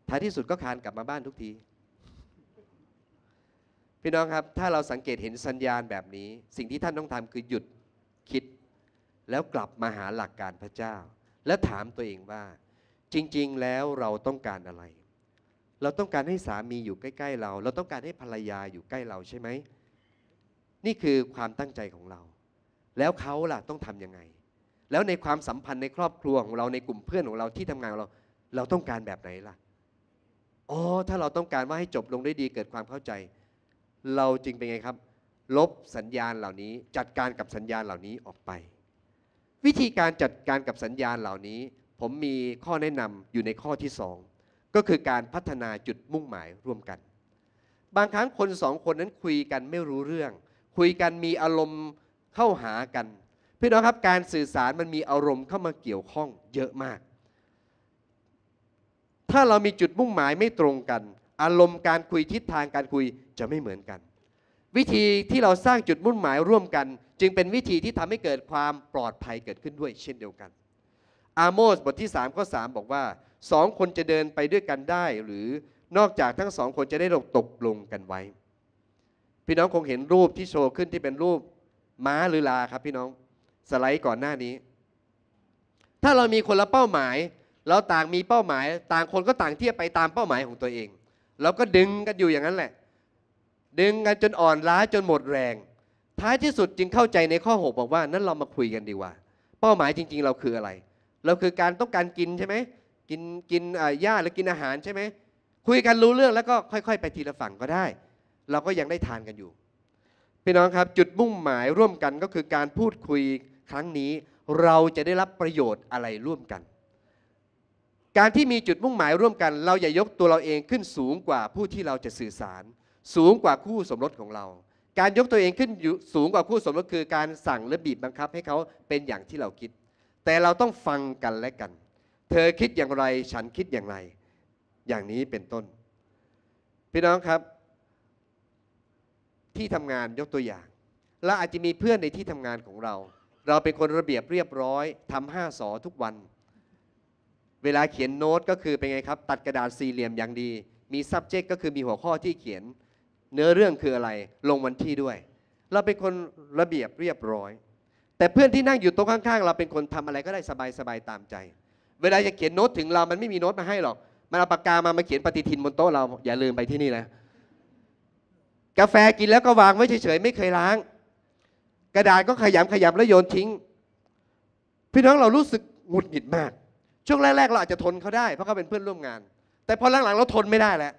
ท้ายที่สุดก็คานกลับมาบ้านทุกที พี่น้องครับ ถ้าเราสังเกตเห็นสัญญาณแบบนี้ สิ่งที่ท่านต้องทำคือหยุดคิด แล้วกลับมาหาหลักการพระเจ้า และถามตัวเองว่าจริง ๆแล้วเราต้องการอะไร เราต้องการให้สามีอยู่ใกล้ ๆ เราเราต้องการให้ภรรยาอยู่ใกล้เราใช่ไหมนี่คือความตั้งใจของเรา แล้วเขาล่ะต้องทํำยังไง แล้วในความสัมพันธ์ในครอบครัวของเราในกลุ่มเพื่อนของเราที่ทำงานของเรา เราต้องการแบบไหนล่ะ อ๋อ ถ้าเราต้องการว่าให้จบลงได้ดีเกิดความเข้าใจ เราจริงเป็นไงครับ ลบสัญญาณเหล่านี้ จัดการกับสัญญาณเหล่านี้ออกไป วิธีการจัดการกับสัญญาณเหล่านี้ ผมมีข้อแนะนำอยู่ในข้อที่2ก็คือการพัฒนาจุดมุ่งหมายร่วมกัน บางครั้งคนสองคนนั้นคุยกันไม่รู้เรื่องคุยกันมีอารมณ์เข้าหากันพี่น้องครับ การสื่อสารมันมีอารมณ์เข้ามาเกี่ยวข้องเยอะมาก ถ้าเรามีจุดมุ่งหมายไม่ตรงกัน อารมณ์การคุยทิศทางการคุยจะไม่เหมือนกัน วิธีที่เราสร้างจุดมุ่งหมายร่วมกัน จึงเป็นวิธีที่ทำให้เกิดความปลอดภัยเกิดขึ้นด้วยเช่นเดียวกันอาโมสบทที่ 3 ข้อ 3 บอกว่าสองคนจะเดินไปด้วยกันได้ หรือนอกจากทั้งสองคนจะได้ตกลงกันไว้พี่น้องคงเห็นรูปที่โชว์ขึ้นที่เป็นรูป ม้าหรือลาครับพี่น้อง สไลด์ก่อนหน้านี้ ถ้าเรามีคนละเป้าหมาย เราต่างมีเป้าหมาย ต่างคนก็ต่างเทียบไปตามเป้าหมายของตัวเอง เราก็ดึงกันอยู่อย่างนั้นแหละ ดึงกันจนอ่อนล้าจนหมดแรง ท้ายที่สุดจึงเข้าใจในข้อหกบอกว่านั้นเรามาคุยกันดีกว่า เป้าหมายจริงๆ เราคืออะไร เราคือการต้องการกินใช่ไหมกินกินหญ้าหรือกินอาหารใช่ไหมคุยกันรู้เรื่องแล้วก็ค่อยๆ ไปทีละฝั่งก็ได้เราก็ยังได้ทานกันอยู่ พี่น้องครับจุดมุ่งหมายร่วมกันก็คือการพูดคุยครั้งนี้เราจะได้รับประโยชน์อะไรร่วมกัน การที่มีจุดมุ่งหมายร่วมกัน เราอย่ายกตัวเราเองขึ้นสูงกว่าผู้ที่เราจะสื่อสาร สูงกว่าคู่สมรสของเรา การยกตัวเองขึ้นสูงกว่าคู่สมรสคือการสั่งและบีบบังคับให้เขาเป็นอย่างที่เราคิด แต่เราต้องฟังกันและกัน เธอคิดอย่างไรฉันคิดอย่างไร อย่างนี้เป็นต้นพี่น้องครับที่ทำงานยกตัวอย่างเราอาจจะมีเพื่อนในที่ทำงานของเรา เราเป็นคนระเบียบเรียบร้อยทำห้าสอทุกวัน เวลาเขียนโน้ตก็คือเป็นไงครับ ตัดกระดาษสี่เหลี่ยมอย่างดี มี subject ก็คือมีหัวข้อที่เขียนเนื้อเรื่องคืออะไรลงวันที่ด้วย เราเป็นคนระเบียบเรียบร้อย แต่เพื่อนที่นั่งอยู่โต๊ะข้างๆเราเป็นคนทำอะไรก็ได้สบายๆตามใจ เวลาจะเขียนโน้ตถึงเรามันไม่มีโน้ตมาให้หรอกมันเอาปากกามามาเขียนปฏิทินบนโต๊ะเราอย่าลืมไปที่นี่ละกาแฟกินแล้วก็วางไว้เฉย ๆ ไม่เคยล้าง กระดาษก็ขยำขยำแล้วโยนทิ้งพี่น้องเรารู้สึกหงุดหงิดมาก ช่วงแรกๆเราอาจจะทนเขาได้ เพราะเขาเป็นเพื่อนร่วมงาน แต่พอหลังๆเราทนไม่ได้แล้ว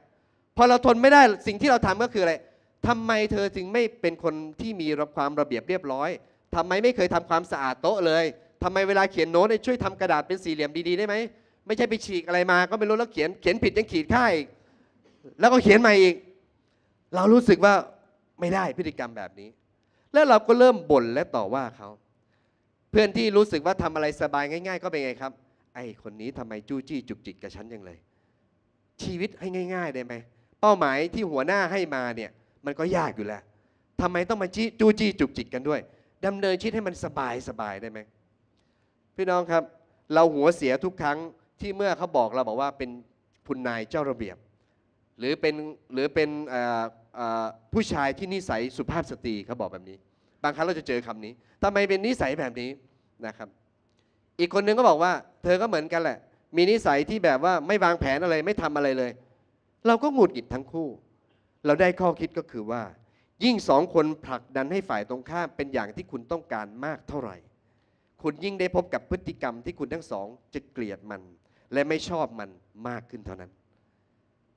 พอเราทนไม่ได้สิ่งที่เราทำก็คืออะไรทำไมเธอจึงไม่เป็นคนที่มีความระเบียบเรียบร้อย ทำไมไม่เคยทำความสะอาดโต๊ะเลย ทำไมเวลาเขียนโน้ตช่วยทำกระดาษเป็นสี่เหลี่ยมดีๆ ได้ไหมไม่ใช่ไปฉีกอะไรมา ก็ไม่รู้แล้วเขียนเขียนผิดยังขีดค่าอีกแล้วก็เขียนใหม่อีกเรารู้สึกว่าไม่ได้พฤติกรรมแบบนี้ แล้วเราก็เริ่มบ่นและต่อว่าเขาเพื่อนที่รู้สึกว่าทำอะไรสบายง่าย ๆ ก็เป็นไงครับ ไอ้คนนี้ทำไมจู้จี้จุกจิกกับฉันยังเลย ชีวิตให้ง่าย ๆได้ไหม เป้าหมายที่หัวหน้าให้มาเนี่ย มันก็ยากอยู่แล้ว ทำไมต้องมาจี้จู้จี้จุกจิกกันด้วย ดำเนินชีวิตให้มันสบายๆได้ไหมพี่น้องครับ เราหัวเสียทุกครั้งที่เมื่อเขาบอกเราบอกว่าเป็นคุณนายเจ้าระเบียบหรือเป็นหรือเป็นผู้ชายที่นิสัยสุภาพสตรีเขาบอกแบบนี้ บางครั้งเราจะเจอคำนี้ทำไมเป็นนิสัยแบบนี้นะครับ อีกคนนึงก็บอกว่า เธอก็เหมือนกันแหละ มีนิสัยที่แบบว่าไม่วางแผนอะไรไม่ทำอะไรเลย เราก็หงุดหงิดทั้งคู่ เราได้ข้อคิดก็คือว่า ยิ่งสองคนผลักดันให้ฝ่ายตรงข้ามเป็นอย่างที่คุณต้องการมากเท่าไหร่ คุณยิ่งได้พบกับพฤติกรรม ที่คุณทั้งสองจะเกลียดมันและไม่ชอบมันมากขึ้นเท่านั้น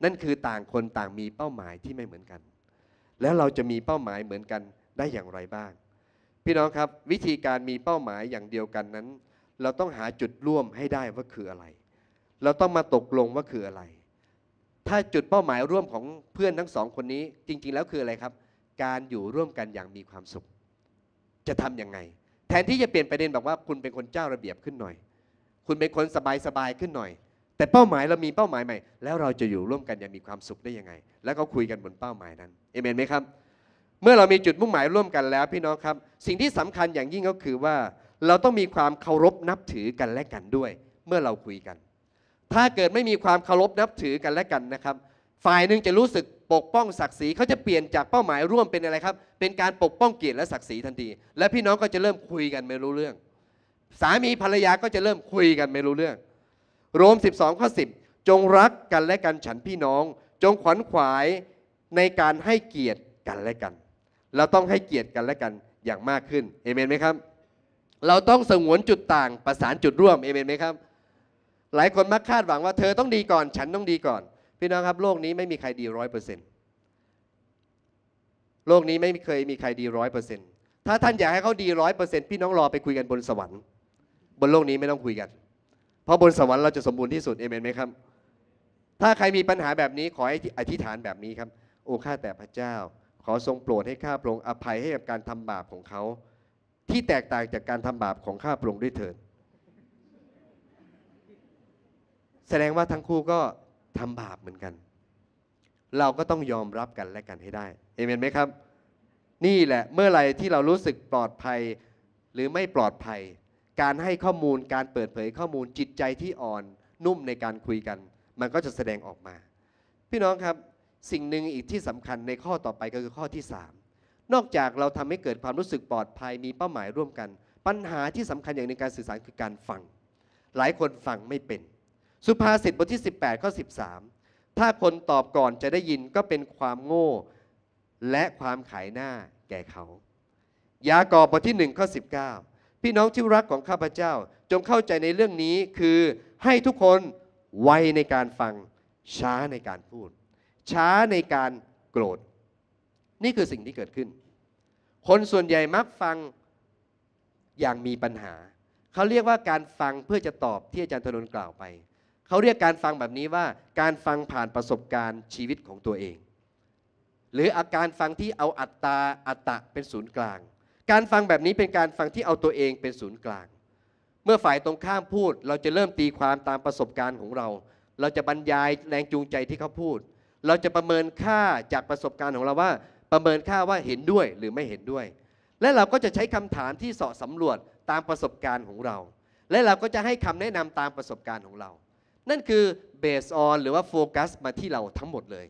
นั่นคือต่างคนต่างมีเป้าหมายที่ไม่เหมือนกัน แล้วเราจะมีเป้าหมายเหมือนกันได้อย่างไรบ้างพี่น้องครับ วิธีการมีเป้าหมายอย่างเดียวกันนั้น เราต้องหาจุดร่วมให้ได้ว่าคืออะไร เราต้องมาตกลงว่าคืออะไร ถ้าจุดเป้าหมายร่วมของเพื่อนทั้งสองคนนี้จริงๆ แล้วคืออะไรครับ การอยู่ร่วมกันอย่างมีความสุข จะทํำยังไง แทนที่จะเปลี่ยนประเด็นบอกว่าคุณเป็นคนเจ้าระเบียบขึ้นหน่อย คุณเป็นคนสบายๆขึ้นหน่อยแต่เป้าหมายเรา มีเป้าหมายใหม่ แล้วเราจะอยู่ร่วมกันอย่างมีความสุขได้ยังไง แล้วก็คุยกันบนเป้าหมายนั้น เอเมนไหมครับ เมื่อเรามีจุดมุ่งหมายร่วมกันแล้วพี่น้องครับ สิ่งที่สำคัญอย่างยิ่งก็คือว่า เราต้องมีความเคารพนับถือกันและกันด้วย เมื่อเราคุยกัน ถ้าเกิดไม่มีความเคารพนับถือกันและกันนะครับ ฝ่ายหนึ่งจะรู้สึกปกป้องศักดิ์ศรี เขาจะเปลี่ยนจากเป้าหมายร่วมเป็นอะไรครับ เป็นการปกป้องเกียรติและศักดิ์ศรีทันที และพี่น้องก็จะเริ่มคุยกันไม่รู้เรื่อง สามีภรรยาก็จะเริ่มคุยกันไม่รู้เรื่องโรม12ข้อ10จงรักกันและกันฉันพี่น้อง จงขวัญขวายในการให้เกียรติกันและกัน เราต้องให้เกียรติกันและกันอย่างมากขึ้นเอเมนไหมครับเราต้องสงวนจุดต่างประสานจุดร่วมเอเมนไหมครับหลายคนมักคาดหวังว่า เธอต้องดีก่อนฉันต้องดีก่อนพี่น้องครับโลกนี้ไม่มีใครดีร้อยเปอร์เซ็นต์โลกนี้ไม่เคยมีใครดีร้อยเปอร์เซ็นต์ถ้าท่านอยากให้เขาดีร้อยเปอร์เซ็นต์พี่น้องรอไปคุยกันบนสวรรค์ บนโลกนี้ไม่ต้องคุยกันเพราะบนสวรรค์เราจะสมบูรณ์ที่สุดเอเมนไหมครับ ถ้าใครมีปัญหาแบบนี้ ขอให้อธิษฐานแบบนี้ครับ โอ้ข้าแต่พระเจ้า ขอทรงโปรดให้ข้าพระองค์อภัยให้กับการทำบาปของเขา ที่แตกต่างจากการทำบาปของข้าพระองค์ด้วยเถิด แสดงว่าทั้งคู่ก็ทำบาปเหมือนกัน เราก็ต้องยอมรับกันและกันให้ได้เอเมนไหมครับนี่แหละเมื่อไรที่เรารู้สึกปลอดภัย หรือไม่ปลอดภัยการให้ข้อมูลการเปิดเผยข้อมูลจิตใจที่อ่อนนุ่มในการคุยกัน มันก็จะแสดงออกมาพี่น้องครับ สิ่งหนึ่งอีกที่สำคัญในข้อต่อไปก็คือข้อที่ 3 นอกจากเราทำให้เกิดความรู้สึกปลอดภัยมีเป้าหมายร่วมกัน ปัญหาที่สำคัญอย่างในการสื่อสารคือการฟังหลายคนฟังไม่เป็น สุภาษิตบทที่18ข้อ13 ถ้าคนตอบก่อนจะได้ยินก็เป็นความโง่และความขายหน้าแก่เขา ยากอบบทที่1ข้อ19พี่น้องที่รักของข้าพเจ้าจงเข้าใจในเรื่องนี้คือให้ทุกคนไวในการฟังช้าในการพูด ช้าในการโกรธ นี่คือสิ่งที่เกิดขึ้น คนส่วนใหญ่มักฟังอย่างมีปัญหาเขาเรียกว่าการฟังเพื่อจะตอบที่อาจารย์ธนนกล่าวไปเขาเรียกการฟังแบบนี้ว่าการฟังผ่านประสบการณ์ชีวิตของตัวเอง หรืออาการฟังที่เอาอัตตาอัตตะเป็นศูนย์กลางการฟังแบบนี้เป็นการฟังที่เอาตัวเองเป็นศูนย์กลาง เมื่อฝ่ายตรงข้ามพูด เราจะเริ่มตีความตามประสบการณ์ของเรา เราจะบรรยายแรงจูงใจที่เขาพูด เราจะประเมินค่าจากประสบการณ์ของเราว่า ประเมินค่าว่าเห็นด้วยหรือไม่เห็นด้วย และเราก็จะใช้คำถามที่สอดสำรวจตามประสบการณ์ของเรา และเราก็จะให้คำแนะนำตามประสบการณ์ของเรา นั่นคือเบสออนหรือว่าโฟกัสมาที่เราทั้งหมดเลย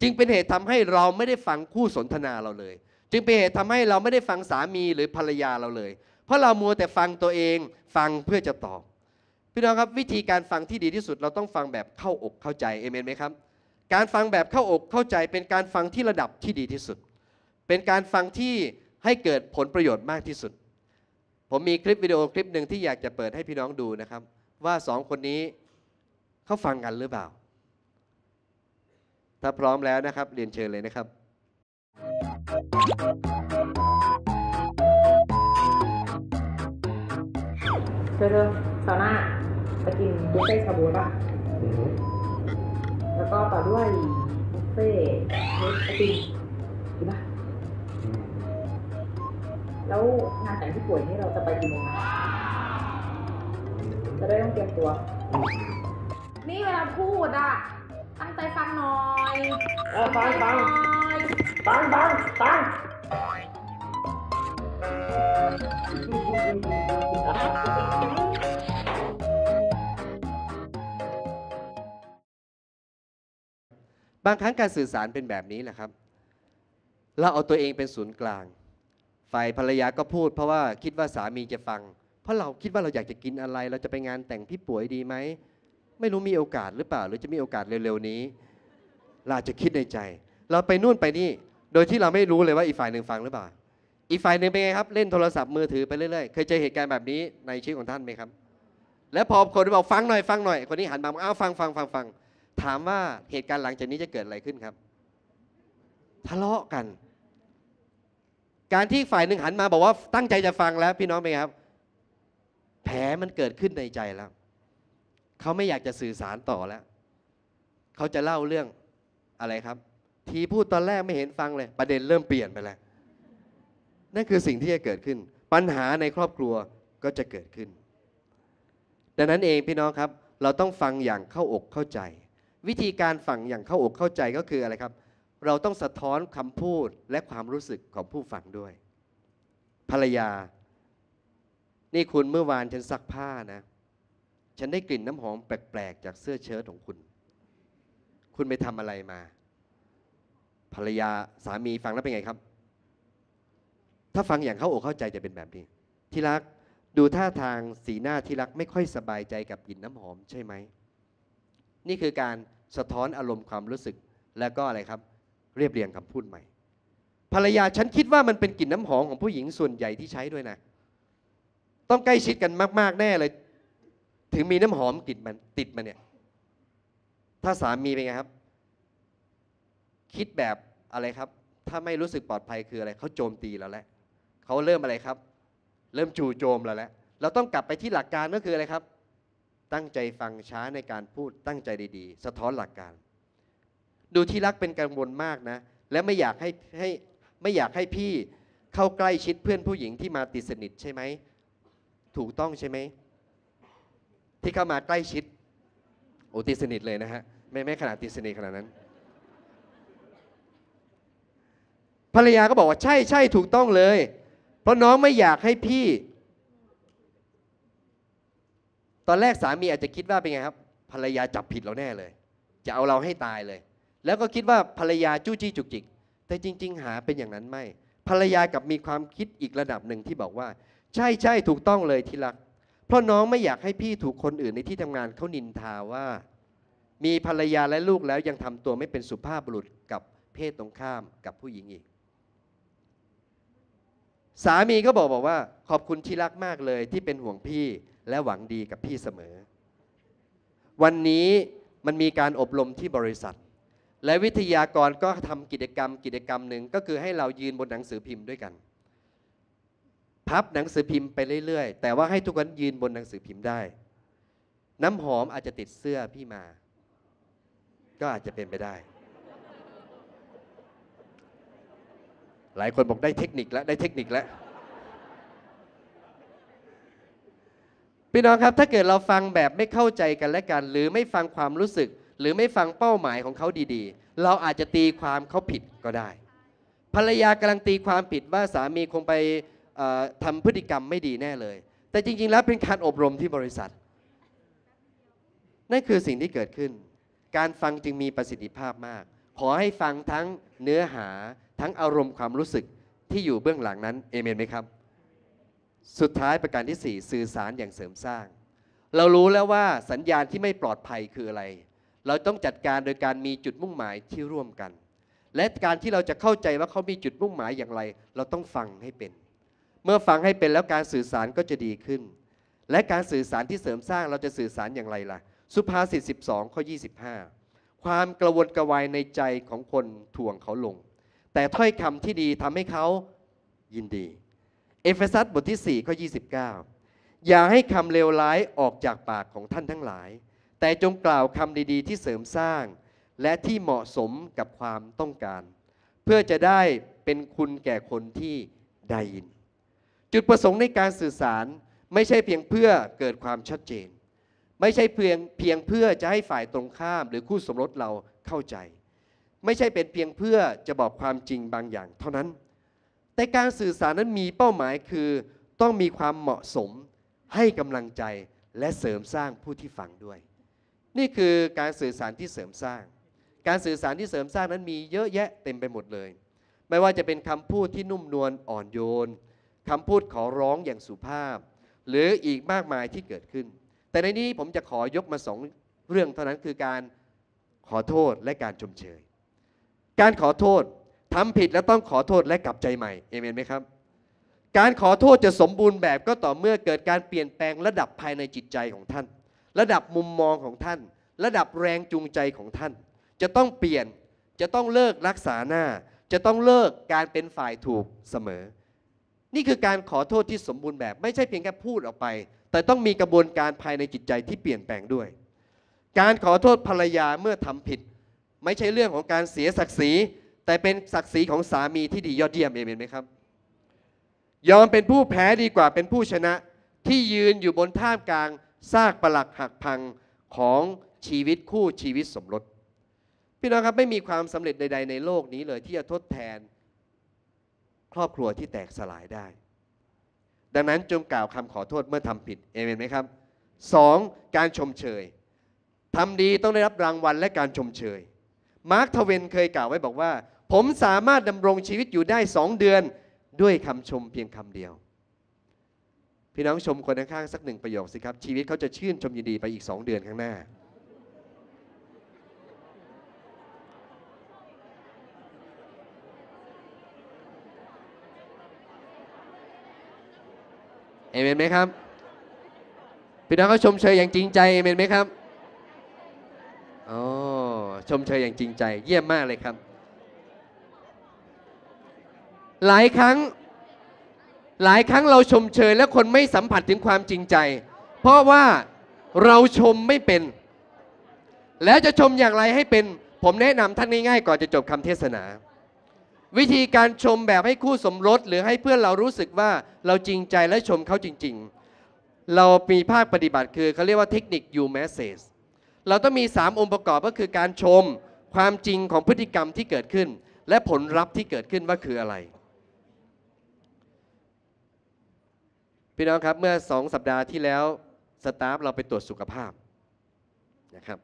จึงเป็นเหตุทำให้เราไม่ได้ฟังคู่สนทนาเราเลยจึงเป็นเหตุทำให้เราไม่ได้ฟังสามีหรือภรรยาเราเลย เพราะเรามัวแต่ฟังตัวเองฟังเพื่อจะตอบพี่น้องครับวิธีการฟังที่ดีที่สุด เราต้องฟังแบบเข้าอกเข้าใจเอเมนไหมครับ การฟังแบบเข้าอกเข้าใจ เป็นการฟังที่ระดับที่ดีที่สุด เป็นการฟังที่ให้เกิดผลประโยชน์มากที่สุด ผมมีคลิปวิดีโอคลิปหนึ่งที่อยากจะเปิดให้พี่น้องดูนะครับ ว่าสองคนนี้เขาฟังกันหรือเปล่าถ้าพร้อมแล้วนะครับเรียนเชิญเลยนะครับเธอเธอสาวหน้าไปกินบุฟเฟ่ชาบูป่ะแล้วก็ต่อด้วยบุฟเฟ่ไอติมดีป่ะแล้วงานแต่งที่ป่วยนี่เราจะไปกี่โมงนจะได้ต้องเตรียมตัวนี่เวลาพูดอ่ะ ตั้งใจฟังหน่อยฟังฟังบังังังบางครั้งการสื่อสารเป็นแบบนี้แหละครับ เราเอาตัวเองเป็นศูนย์กลาง ฝ่ายภรรยาก็พูดเพราะว่าคิดว่าสามีจะฟัง เพราะเราคิดว่าเราอยากจะกินอะไร เราจะไปงานแต่งพี่ป่วยดีไหม ไม่รู้มีโอกาสหรือเปล่า หรือจะมีโอกาสเร็วๆนี้ เราจะคิดในใจ เราไปนู่นไปนี่โดยที่เราไม่รู้เลยว่าอีกฝ่ายหนึ่งฟังหรือเปล่า อีกฝ่ายหนึ่งเป็นไงครับ เล่นโทรศัพท์มือถือไปเรื่อยๆ เคยเจอเหตุการณ์แบบนี้ในชีวิตของท่านไหมครับ และพอคนบอกฟังหน่อยฟังหน่อย คนนี้หันมาบอ้าวฟังฟังฟังฟังถามว่าเหตุการณ์หลังจากนี้จะเกิดอะไรขึ้นครับทะเลาะกัน การที่ฝ่ายหนึ่งหันมาบอกว่าตั้งใจจะฟังแล้ว พี่น้องเป็นไงครับแผลมันเกิดขึ้นในใจแล้วเขาไม่อยากจะสื่อสารต่อแล้วเขาจะเล่าเรื่องอะไรครับทีพูดตอนแรกไม่เห็นฟังเลย ประเด็นเริ่มเปลี่ยนไปแล้ว นั่นคือสิ่งที่จะเกิดขึ้น ปัญหาในครอบครัวก็จะเกิดขึ้น ดังนั้นเองพี่น้องครับ เราต้องฟังอย่างเข้าอกเข้าใจ วิธีการฟังอย่างเข้าอกเข้าใจก็คืออะไรครับ เราต้องสะท้อนคำพูดและความรู้สึกของผู้ฟังด้วย ภรรยา นี่คุณเมื่อวานฉันซักผ้านะ ฉันได้กลิ่นน้ำหอมแปลกๆจากเสื้อเชิ้ตของคุณ คุณไปทำอะไรมาภรรยาสามีฟังแล้วเป็นไงครับ ถ้าฟังอย่างเข้าอกเข้าใจจะเป็นแบบนี้ที่รักดูท่าทางสีหน้าที่รักไม่ค่อยสบายใจกับกลิ่นน้ำหอมใช่ไหมนี่คือการสะท้อนอารมณ์ความรู้สึกแล้วก็อะไรครับ เรียบเรียงคาพูดใหม่ภรรยาฉันคิดว่ามันเป็นกลิ่นน้ำหอมของผู้หญิงส่วนใหญ่ที่ใช้ด้วยนะต้องใกล้ชิดกันมาก ๆแน่เลย ถึงมีน้ำหอมกลิ่นมันติดมาเนี่ย ถ้าสามีเป็นไงครับคิดแบบอะไรครับ ถ้าไม่รู้สึกปลอดภัยคืออะไรเขาโจมตีเราแล้วเขาเริ่มอะไรครับ เริ่มจู่โจมเราแล้วเราต้องกลับไปที่หลักการก็คืออะไรครับ ตั้งใจฟังช้าในการพูดตั้งใจดีๆ สะท้อนหลักการ ดูที่รักเป็นกังวลมากนะ และไม่อยากให้ให้ไม่อยากให้พี่เข้าใกล้ชิดเพื่อนผู้หญิงที่มาติดสนิทใช่ไหมถูกต้องใช่ไหมที่เข้ามาใกล้ชิดโอติดสนิทเลยนะฮะไม่ไม่ขนาดติดสนิทขนาดนั้นภรรยาก็บอกว่าใช่ใช่ถูกต้องเลย เพราะน้องไม่อยากให้พี่ ตอนแรกสามีอาจจะคิดว่าเป็นไงครับ ภรรยาจับผิดเราแน่เลย จะเอาเราให้ตายเลย แล้วก็คิดว่าภรรยาจู้จี้จุกจิก แต่จริง ๆ หาเป็นอย่างนั้นไม่ ภรรยากับมีความคิดอีกระดับหนึ่งที่บอกว่า ใช่ใช่ถูกต้องเลยที่รัก เพราะน้องไม่อยากให้พี่ถูกคนอื่นในที่ทำงานเขานินทาว่ามีภรรยาและลูกแล้วยังทำตัวไม่เป็นสุภาพบุรุษกับเพศตรงข้ามกับผู้หญิงอีกสามีก็บอกบอกว่า ขอบคุณที่รักมากเลยที่เป็นห่วงพี่และหวังดีกับพี่เสมอ วันนี้มันมีการอบรมที่บริษัท และวิทยากรก็ทำกิจกรรม กิจกรรมหนึ่งก็คือให้เรายืนบนหนังสือพิมพ์ด้วยกันพับหนังสือพิมพ์ไปเรื่อยๆแต่ว่าให้ทุกคนยืนบนหนังสือพิมพ์ได้ น้ำหอมอาจจะติดเสื้อพี่มา ก็อาจจะเป็นไปได้หลายคนบอกได้เทคนิคแล้วได้เทคนิคแล้วพี่น้องครับถ้าเกิดเราฟังแบบไม่เข้าใจกันและกัน หรือไม่ฟังความรู้สึก หรือไม่ฟังเป้าหมายของเขาดีๆ เราอาจจะตีความเขาผิดก็ได้ ภรรยากำลังตีความผิดว่าสามีคงไปทำพฤติกรรมไม่ดีแน่เลย แต่จริง ๆ แล้วเป็นการอบรมที่บริษัท นั่นคือสิ่งที่เกิดขึ้น การฟังจึงมีประสิทธิภาพมาก ขอให้ฟังทั้งเนื้อหาทั้งอารมณ์ความรู้สึกที่อยู่เบื้องหลังนั้น เอเมนไหมครับ สุดท้ายประการที่ 4 สื่อสารอย่างเสริมสร้าง เรารู้แล้วว่าสัญญาณที่ไม่ปลอดภัยคืออะไร เราต้องจัดการโดยการมีจุดมุ่งหมายที่ร่วมกัน และการที่เราจะเข้าใจว่า เขา มีจุดมุ่งหมายอย่างไร เราต้องฟังให้เป็น เมื่อฟังให้เป็นแล้วการสื่อสารก็จะดีขึ้น และการสื่อสารที่เสริมสร้างเราจะสื่อสารอย่างไรล่ะ สุภาษิต12ข้อ25 ความกระวนกระวายในใจของคนถ่วงเขาลงแต่ถ้อยคำที่ดีทำให้เขา ยินดี เอเฟซัสบทที่4ข้อ29 อย่าให้คำเลวร้ายออกจากปากของท่านทั้งหลาย แต่จงกล่าวคำดีๆที่เสริมสร้าง และที่เหมาะสมกับความต้องการ เพื่อจะได้เป็นคุณแก่คนที่ได้ยิน จุดประสงค์ในการสื่อสารไม่ใช่เพียงเพื่อเกิดความชัดเจน ไม่ใช่เพียงเพียงเพื่อจะให้ฝ่ายตรงข้ามหรือคู่สมรสเราเข้าใจไม่ใช่เป็นเพียงเพื่อจะบอกความจริงบางอย่างเท่านั้น แต่การสื่อสารนั้นมีเป้าหมายคือต้องมีความเหมาะสมให้กำลังใจและเสริมสร้างผู้ที่ฟังด้วย นี่คือการสื่อสารที่เสริมสร้าง การสื่อสารที่เสริมสร้างนั้นมีเยอะแยะเต็มไปหมดเลย ไม่ว่าจะเป็นคำพูดที่นุ่มนวลอ่อนโยนคำพูดขอร้องอย่างสุภาพ หรืออีกมากมายที่เกิดขึ้น แต่ในนี้ผมจะขอยกมาสองเรื่องเท่านั้นคือการขอโทษและการชมเชยการขอโทษทำผิดแล้วต้องขอโทษและกลับใจใหม่เอเมนไหมครับการขอโทษจะสมบูรณ์แบบก็ต่อเมื่อเกิดการเปลี่ยนแปลงระดับภายในจิตใจของท่าน ระดับมุมมองของท่าน ระดับแรงจูงใจของท่าน จะต้องเปลี่ยนจะต้องเลิกรักษาหน้าจะต้องเลิกการเป็นฝ่ายถูกเสมอ นี่คือการขอโทษที่สมบูรณ์แบบไม่ใช่เพียงแค่พูดออกไป แต่ต้องมีกระบวนการภายในจิตใจที่เปลี่ยนแปลงด้วย การขอโทษภรรยาเมื่อทำผิดไม่ใช่เรื่องของการเสียศักดิ์ศรีแต่เป็นศักดิ์ศรีของสามีที่ดียอดเยี่ยมเอเมนไหมครับยอมเป็นผู้แพ้ดีกว่าเป็นผู้ชนะที่ยืนอยู่บนท่ามกลางซากปลักหักพังของชีวิตคู่ชีวิตสมรส พี่น้องครับไม่มีความสำเร็จใด ๆ ในโลกนี้เลยที่จะทดแทนครอบครัวที่แตกสลายได้ ดังนั้น จงกล่าวคำขอโทษเมื่อทำผิดเอเมนไหมครับ 2. การชมเชยทำดีต้องได้รับรางวัลและการชมเชยมาร์คทเวนเคยกล่าวไว้บอกว่า ผมสามารถดำรงชีวิตอยู่ได้สองเดือนด้วยคำชมเพียงคำเดียว พี่น้องชมคนข้างๆสักหนึ่งประโยคสิครับ ชีวิตเขาจะชื่นชมยินดีไปอีกสองเดือนข้างหน้าเอเมนไหมครับ พี่น้องเขาชมเชยอย่างจริงใจเอเมนไหมครับ อ๋อชมเชยอย่างจริงใจ เยี่ยมมากเลยครับ หลายครั้งหลายครั้งเราชมเชยและคนไม่สัมผัสถึงความจริงใจ เพราะว่าเราชมไม่เป็น แล้วจะชมอย่างไรให้เป็นผมแนะนำท่านง่ายๆก่อนจะจบคำเทศนาวิธีการชมแบบให้คู่สมรส หรือให้เพื่อนเรารู้สึกว่าเราจริงใจและชมเขาจริง ๆ เรามีภาคปฏิบัติคือเขาเรียกว่าเทคนิค you message เราต้องมี 3 องค์ประกอบก็คือการชมความจริงของพฤติกรรมที่เกิดขึ้น และผลลัพธ์ที่เกิดขึ้นว่าคืออะไรพี่น้องครับเมื่อ2สัปดาห์ที่แล้ว สตาฟเราไปตรวจสุขภาพนะครับ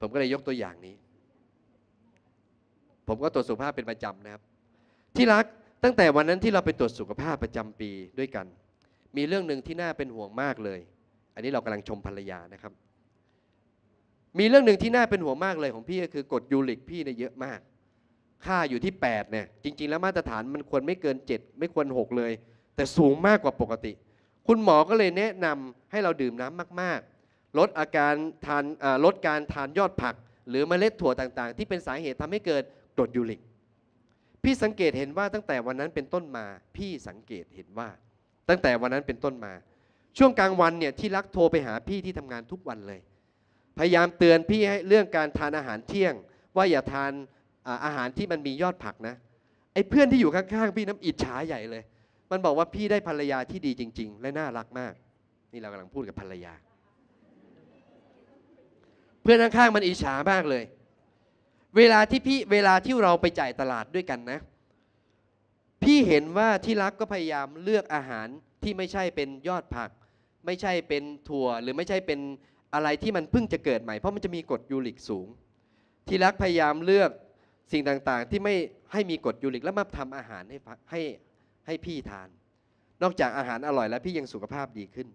ผมก็เลยยกตัวอย่างนี้ ผมก็ตรวจสุขภาพเป็นประจำนะครับ ที่รักตั้งแต่วันนั้นที่เราไปตรวจสุขภาพประจำปีด้วยกัน มีเรื่องหนึ่งที่น่าเป็นห่วงมากเลย อันนี้เรากำลังชมภรรยานะครับมีเรื่องหนึ่งที่น่าเป็นห่วงมากเลยของพี่ก็คือกดยูริกพี่เนี่ยเยอะมาก ค่าอยู่ที่8เนี่ยจริงๆ แล้วมาตรฐานมันควรไม่เกิน 7 ไม่ควร 6 เลย แต่สูงมากกว่าปกติ คุณหมอก็เลยแนะนำให้เราดื่มน้ำมากๆ ลดอาการทานลดการทานยอดผักหรือเมล็ดถั่วต่างๆ ที่เป็นสาเหตุทำให้เกิดกรดยูริก พี่สังเกตเห็นว่าตั้งแต่วันนั้นเป็นต้นมา พี่สังเกตเห็นว่า ตั้งแต่วันนั้นเป็นต้นมา ช่วงกลางวันเนี่ยที่รักโทรไปหาพี่ที่ทำงานทุกวันเลยพยายามเตือนพี่ให้เรื่องการทานอาหารเที่ยง ว่าอย่าทานอาหารที่มันมียอดผักนะไอ้เพื่อนที่อยู่ข้าง ๆ พี่น้ำอิจฉาใหญ่เลย มันบอกว่าพี่ได้ภรรยาที่ดีจริง ๆ และน่ารักมาก นี่เรากำลังพูดกับภรรยา เพื่อนข้างๆมันอิจฉามากเลย เวลาที่พี่เวลาที่เราไปจ่ายตลาดด้วยกันนะ พี่เห็นว่าที่รักก็พยายามเลือกอาหารที่ไม่ใช่เป็นยอดผัก ไม่ใช่เป็นถั่วหรือไม่ใช่เป็นอะไรที่มันเพิ่งจะเกิดใหม่เพราะมันจะมีกฎยูริกสูง ที่รักพยายามเลือกสิ่งต่างๆ ที่ไม่ ให้มีกฎยูริกแล้วมาทำอาหารให้ให้ให้พี่ทาน นอกจากอาหารอร่อยแล้ว พี่ยังสุขภาพดีขึ้น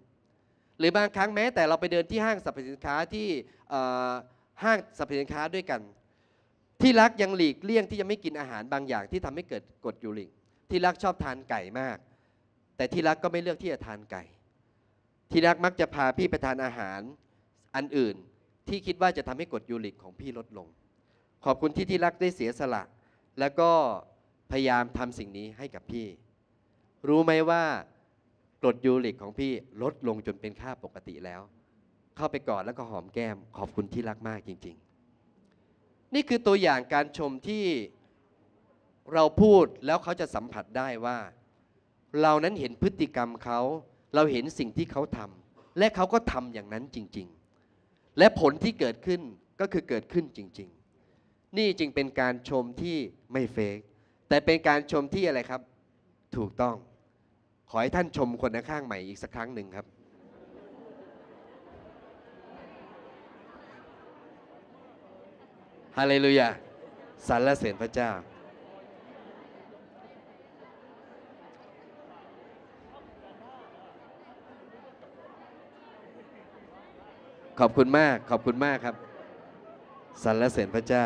หรือบางครั้งแม้ แต่เราไปเดินที่ห้างสรรพสินค้าที่ห้างสรรพสินค้าด้วยกัน ที่รักยังหลีกเลี่ยงที่จะไม่กินอาหารบางอย่าง ที่ทำให้เกิดกฎยูริก ที่รักชอบทานไก่มาก แต่ที่รักก็ไม่เลือกที่จะทานไก่ ที่รักมักจะพาพี่ไปทานอาหารอันอื่นที่คิดว่าจะทำให้กดยูริกของพี่ลดลง ขอบคุณที่ที่รักได้เสียสละ แล้วก็พยายามทำสิ่งนี้ให้กับพี่ รู้ไหมว่ากรดยูริกของพี่ลดลงจนเป็นค่าปกติแล้ว เข้าไปกอดแล้วก็หอมแก้ม ขอบคุณที่รักมากจริง ๆ นี่คือตัวอย่างการชมที่เราพูดแล้วเขาจะสัมผัสได้ว่า เรานั้นเห็นพฤติกรรมเขา เราเห็นสิ่งที่เขาทำและเขาก็ทำอย่างนั้นจริง ๆและผลที่เกิดขึ้นก็คือเกิดขึ้นจริง ๆ นี่จึงเป็นการชมที่ไม่เฟก แต่เป็นการชมที่อะไรครับ ถูกต้อง ขอให้ท่านชมคนข้างใหม่อีกสักครั้งหนึ่งครับ ฮาเลลูยาสรรเสริญพระเจ้าขอบคุณมาก ขอบคุณมากครับ สรรเสริญพระเจ้า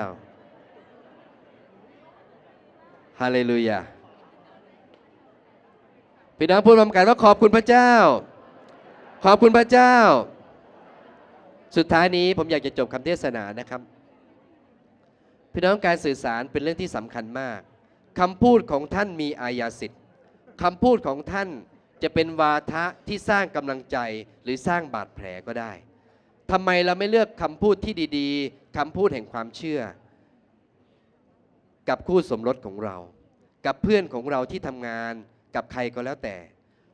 ฮาเลลูยาพี่น้องพูดพร้อมกันว่าขอบคุณพระเจ้า ขอบคุณพระเจ้า สุดท้ายนี้ผมอยากจะจบคำเทศนานะครับพี่น้องการสื่อสารเป็นเรื่องที่สำคัญมากคำพูดของท่านมีอายาสิทธิ์คำพูดของท่านจะเป็นวาทะที่สร้างกำลังใจหรือสร้างบาดแผลก็ได้ทำไมเราไม่เลือกคำพูดที่ดีๆคำพูดแห่งความเชื่อ กับคู่สมรสของเรา กับเพื่อนของเราที่ทำงาน กับใครก็แล้วแต่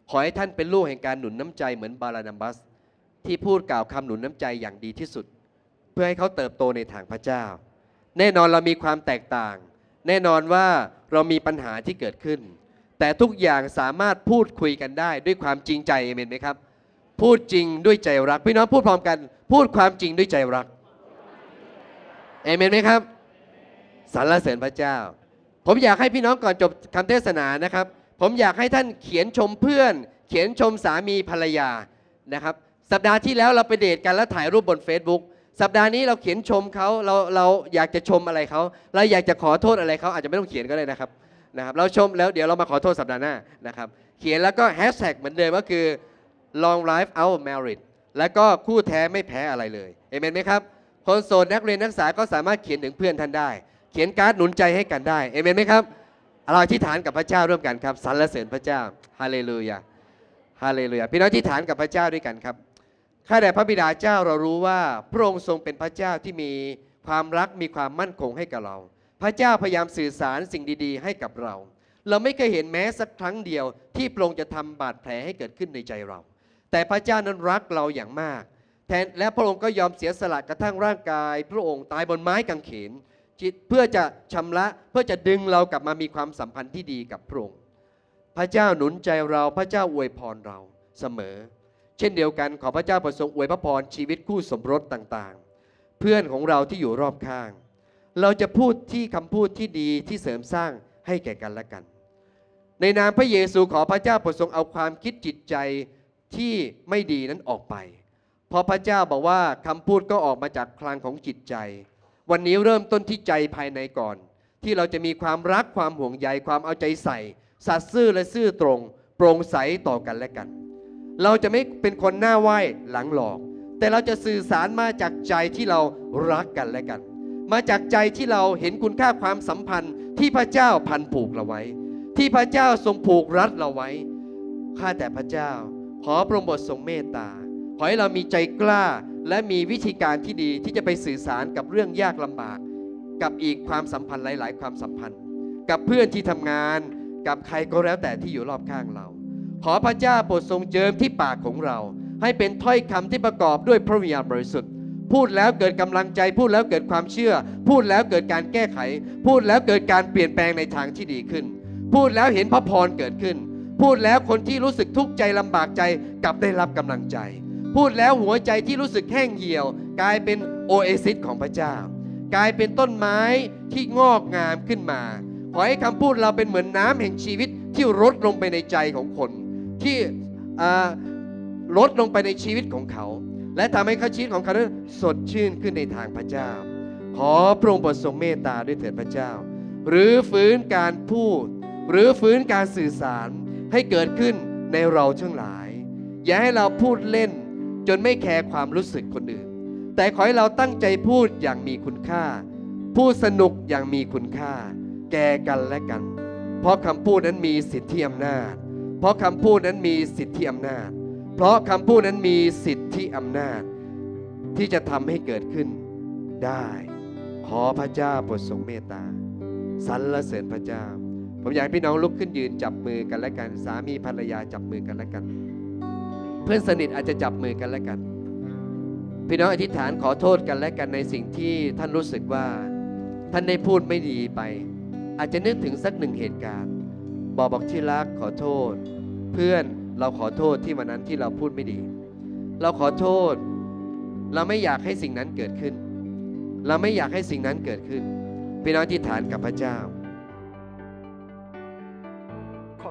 ขอให้ท่านเป็นลูกแห่งการหนุนน้ำใจ เหมือนบารานัมบัส ที่พูดกล่าวคำหนุนน้ำใจอย่างดีที่สุด เพื่อให้เขาเติบโตในทางพระเจ้า แน่นอนเรามีความแตกต่าง แน่นอนว่าเรามีปัญหาที่เกิดขึ้น แต่ทุกอย่างสามารถพูดคุยกันได้ ด้วยความจริงใจเอเมนไหมครับ พูดจริงด้วยใจรักพี่น้องพูดพร้อมกันพูดความจริงด้วยใจรัก เอเมนไหมครับสรรเสริญพระเจ้า ผมอยากให้พี่น้องก่อนจบคำเทศนานะครับ ผมอยากให้ท่านเขียนชมเพื่อน เขียนชมสามีภรรยานะครับสัปดาห์ที่แล้วเราไปเดทกันแล้วถ่ายรูปบน Facebook สัปดาห์นี้เราเขียนชมเขาเราเราอยากจะชมอะไรเขาเราอยากจะขอโทษอะไรเขาอาจจะไม่ต้องเขียนก็ได้นะครับนะครับเราชมแล้วเดี๋ยวเรามาขอโทษสัปดาห์หน้านะครับ เขียนแล้วก็แฮชแท็กเหมือนเดิมก็คือ long life our marriage และก็คู่แท้ไม่แพ้อะไรเลย เอเมนไหมครับ คนโสดนักเรียนนักศึกษาก็สามารถเขียนถึงเพื่อนท่านได้ เขียนการ์ดหนุนใจให้กันได้ เอเมนไหมครับเราที่ฐานกับพระเจ้าร่วมกันครับ สรรเสริญพระเจ้าฮาเลลูยา ฮาเลลูยา พี่น้องที่ฐานกับพระเจ้าด้วยกันครับข้าแต่พระบิดาเจ้าเรารู้ว่าพระองค์ทรงเป็นพระเจ้าที่มีความรักมีความมั่นคงให้กับเรา พระเจ้าพยายามสื่อสารสิ่งดีๆ ให้กับเรา เราไม่เคยเห็นแม้สักครั้งเดียว ที่พระองค์จะทำบาดแผลให้เกิดขึ้นในใจเราแต่ พระเจ้านั้นรักเราอย่างมาก แทนและพระองค์ก็ยอมเสียสละกระทั่งร่างกาย พระองค์ตายบนไม้กางเขน เพื่อจะชำระเพื่อจะดึงเรากลับมามีความสัมพันธ์ที่ดีกับพระองค์พระเจ้าหนุนใจเราพระเจ้าอวยพรเราเสมอ เช่นเดียวกันขอพระเจ้าประสงค์อวยพระพรชีวิตคู่สมรสต่างๆ เพื่อนของเราที่อยู่รอบข้าง เราจะพูดที่คำพูดที่ดีที่เสริมสร้างให้แก่กันและกัน ในนามพระเยซูขอพระเจ้าประสงค์เอาความคิดจิตใจที่ไม่ดีนั้นออกไปเพราะพระเจ้าบอกว่าคำพูดก็ออกมาจากคลังของจิตใจ วันนี้เริ่มต้นที่ใจภายในก่อน ที่เราจะมีความรักความห่วงใยความเอาใจใส่สัตย์ซื่อและซื่อตรง โปร่งใสต่อกันและกัน เราจะไม่เป็นคนหน้าไหว้หลังหลอก แต่เราจะสื่อสารมาจากใจที่เรารักกันและกัน มาจากใจที่เราเห็นคุณค่าความสัมพันธ์ ที่พระเจ้าพันผูกเราไว้ ที่พระเจ้าทรงผูกรัดเราไว้ข้าแต่พระเจ้าขอพระองค์โปรดทรงเมตตาขอให้เรามีใจกล้าและมีวิธีการที่ดีที่จะไปสื่อสารกับเรื่องยากลำบาก กับอีกความสัมพันธ์หลาย ๆ ความสัมพันธ์ กับเพื่อนที่ทำงาน กับใครก็แล้วแต่ที่อยู่รอบข้างเรา ขอพระเจ้าโปรดทรงเจิมที่ปากของเรา ให้เป็นถ้อยคำที่ประกอบด้วยพระวิญญาณบริสุทธิ์ พูดแล้วเกิดกำลังใจ พูดแล้วเกิดความเชื่อ พูดแล้วเกิดการแก้ไข พูดแล้วเกิดการเปลี่ยนแปลงในทางที่ดีขึ้น พูดแล้วเห็นพระพรเกิดขึ้นพูดแล้วคนที่รู้สึกทุกข์ใจลำบากใจกลับได้รับกำลังใจ พูดแล้วหัวใจที่รู้สึกแห้งเหี่ยว กลายเป็นโอเอซิสของพระเจ้า กลายเป็นต้นไม้ที่งอกงามขึ้นมา ขอให้คำพูดเราเป็นเหมือนน้ำแห่งชีวิตที่รดลงไปในใจของคน ที่ลดลงไปในชีวิตของเขา และทำให้ข้าชีวิตของเขานั้นสดชื่นขึ้นในทางพระเจ้า ขอพระองค์โปรดทรงเมตตาด้วยเถิดพระเจ้า หรือฟื้นการพูด หรือฟื้นการสื่อสารให้เกิดขึ้นในเราทั้งหลาย อย่าให้เราพูดเล่น จนไม่แคร์ความรู้สึกคนอื่น แต่ขอให้เราตั้งใจพูดอย่างมีคุณค่าพูดสนุกอย่างมีคุณค่า แก่กันและกัน เพราะคำพูดนั้นมีสิทธิอำนาจ เพราะคำพูดนั้นมีสิทธิอำนาจเพราะคำพูดนั้นมีสิทธิอำนาจ ที่จะทำให้เกิดขึ้นได้ขอพระเจ้าโปรดทรงเมตตาสรรเสริญพระเจ้าผมอยากให้พี่น้องลุกขึ้นยืนจับมือกันและกันสามีภรรยาจับมือกันและกัน เพื่อนสนิทอาจจะจับมือกันและกัน พี่น้องอธิษฐานขอโทษกันและกันในสิ่งที่ท่านรู้สึกว่า ท่านได้พูดไม่ดีไป อาจจะนึกถึงสักหนึ่งเหตุการณ์บอกบอกที่รักขอโทษ เพื่อนเราขอโทษที่วันนั้นที่เราพูดไม่ดี เราขอโทษ เราไม่อยากให้สิ่งนั้นเกิดขึ้น เราไม่อยากให้สิ่งนั้นเกิดขึ้นพี่น้องอธิษฐานกับพระเจ้า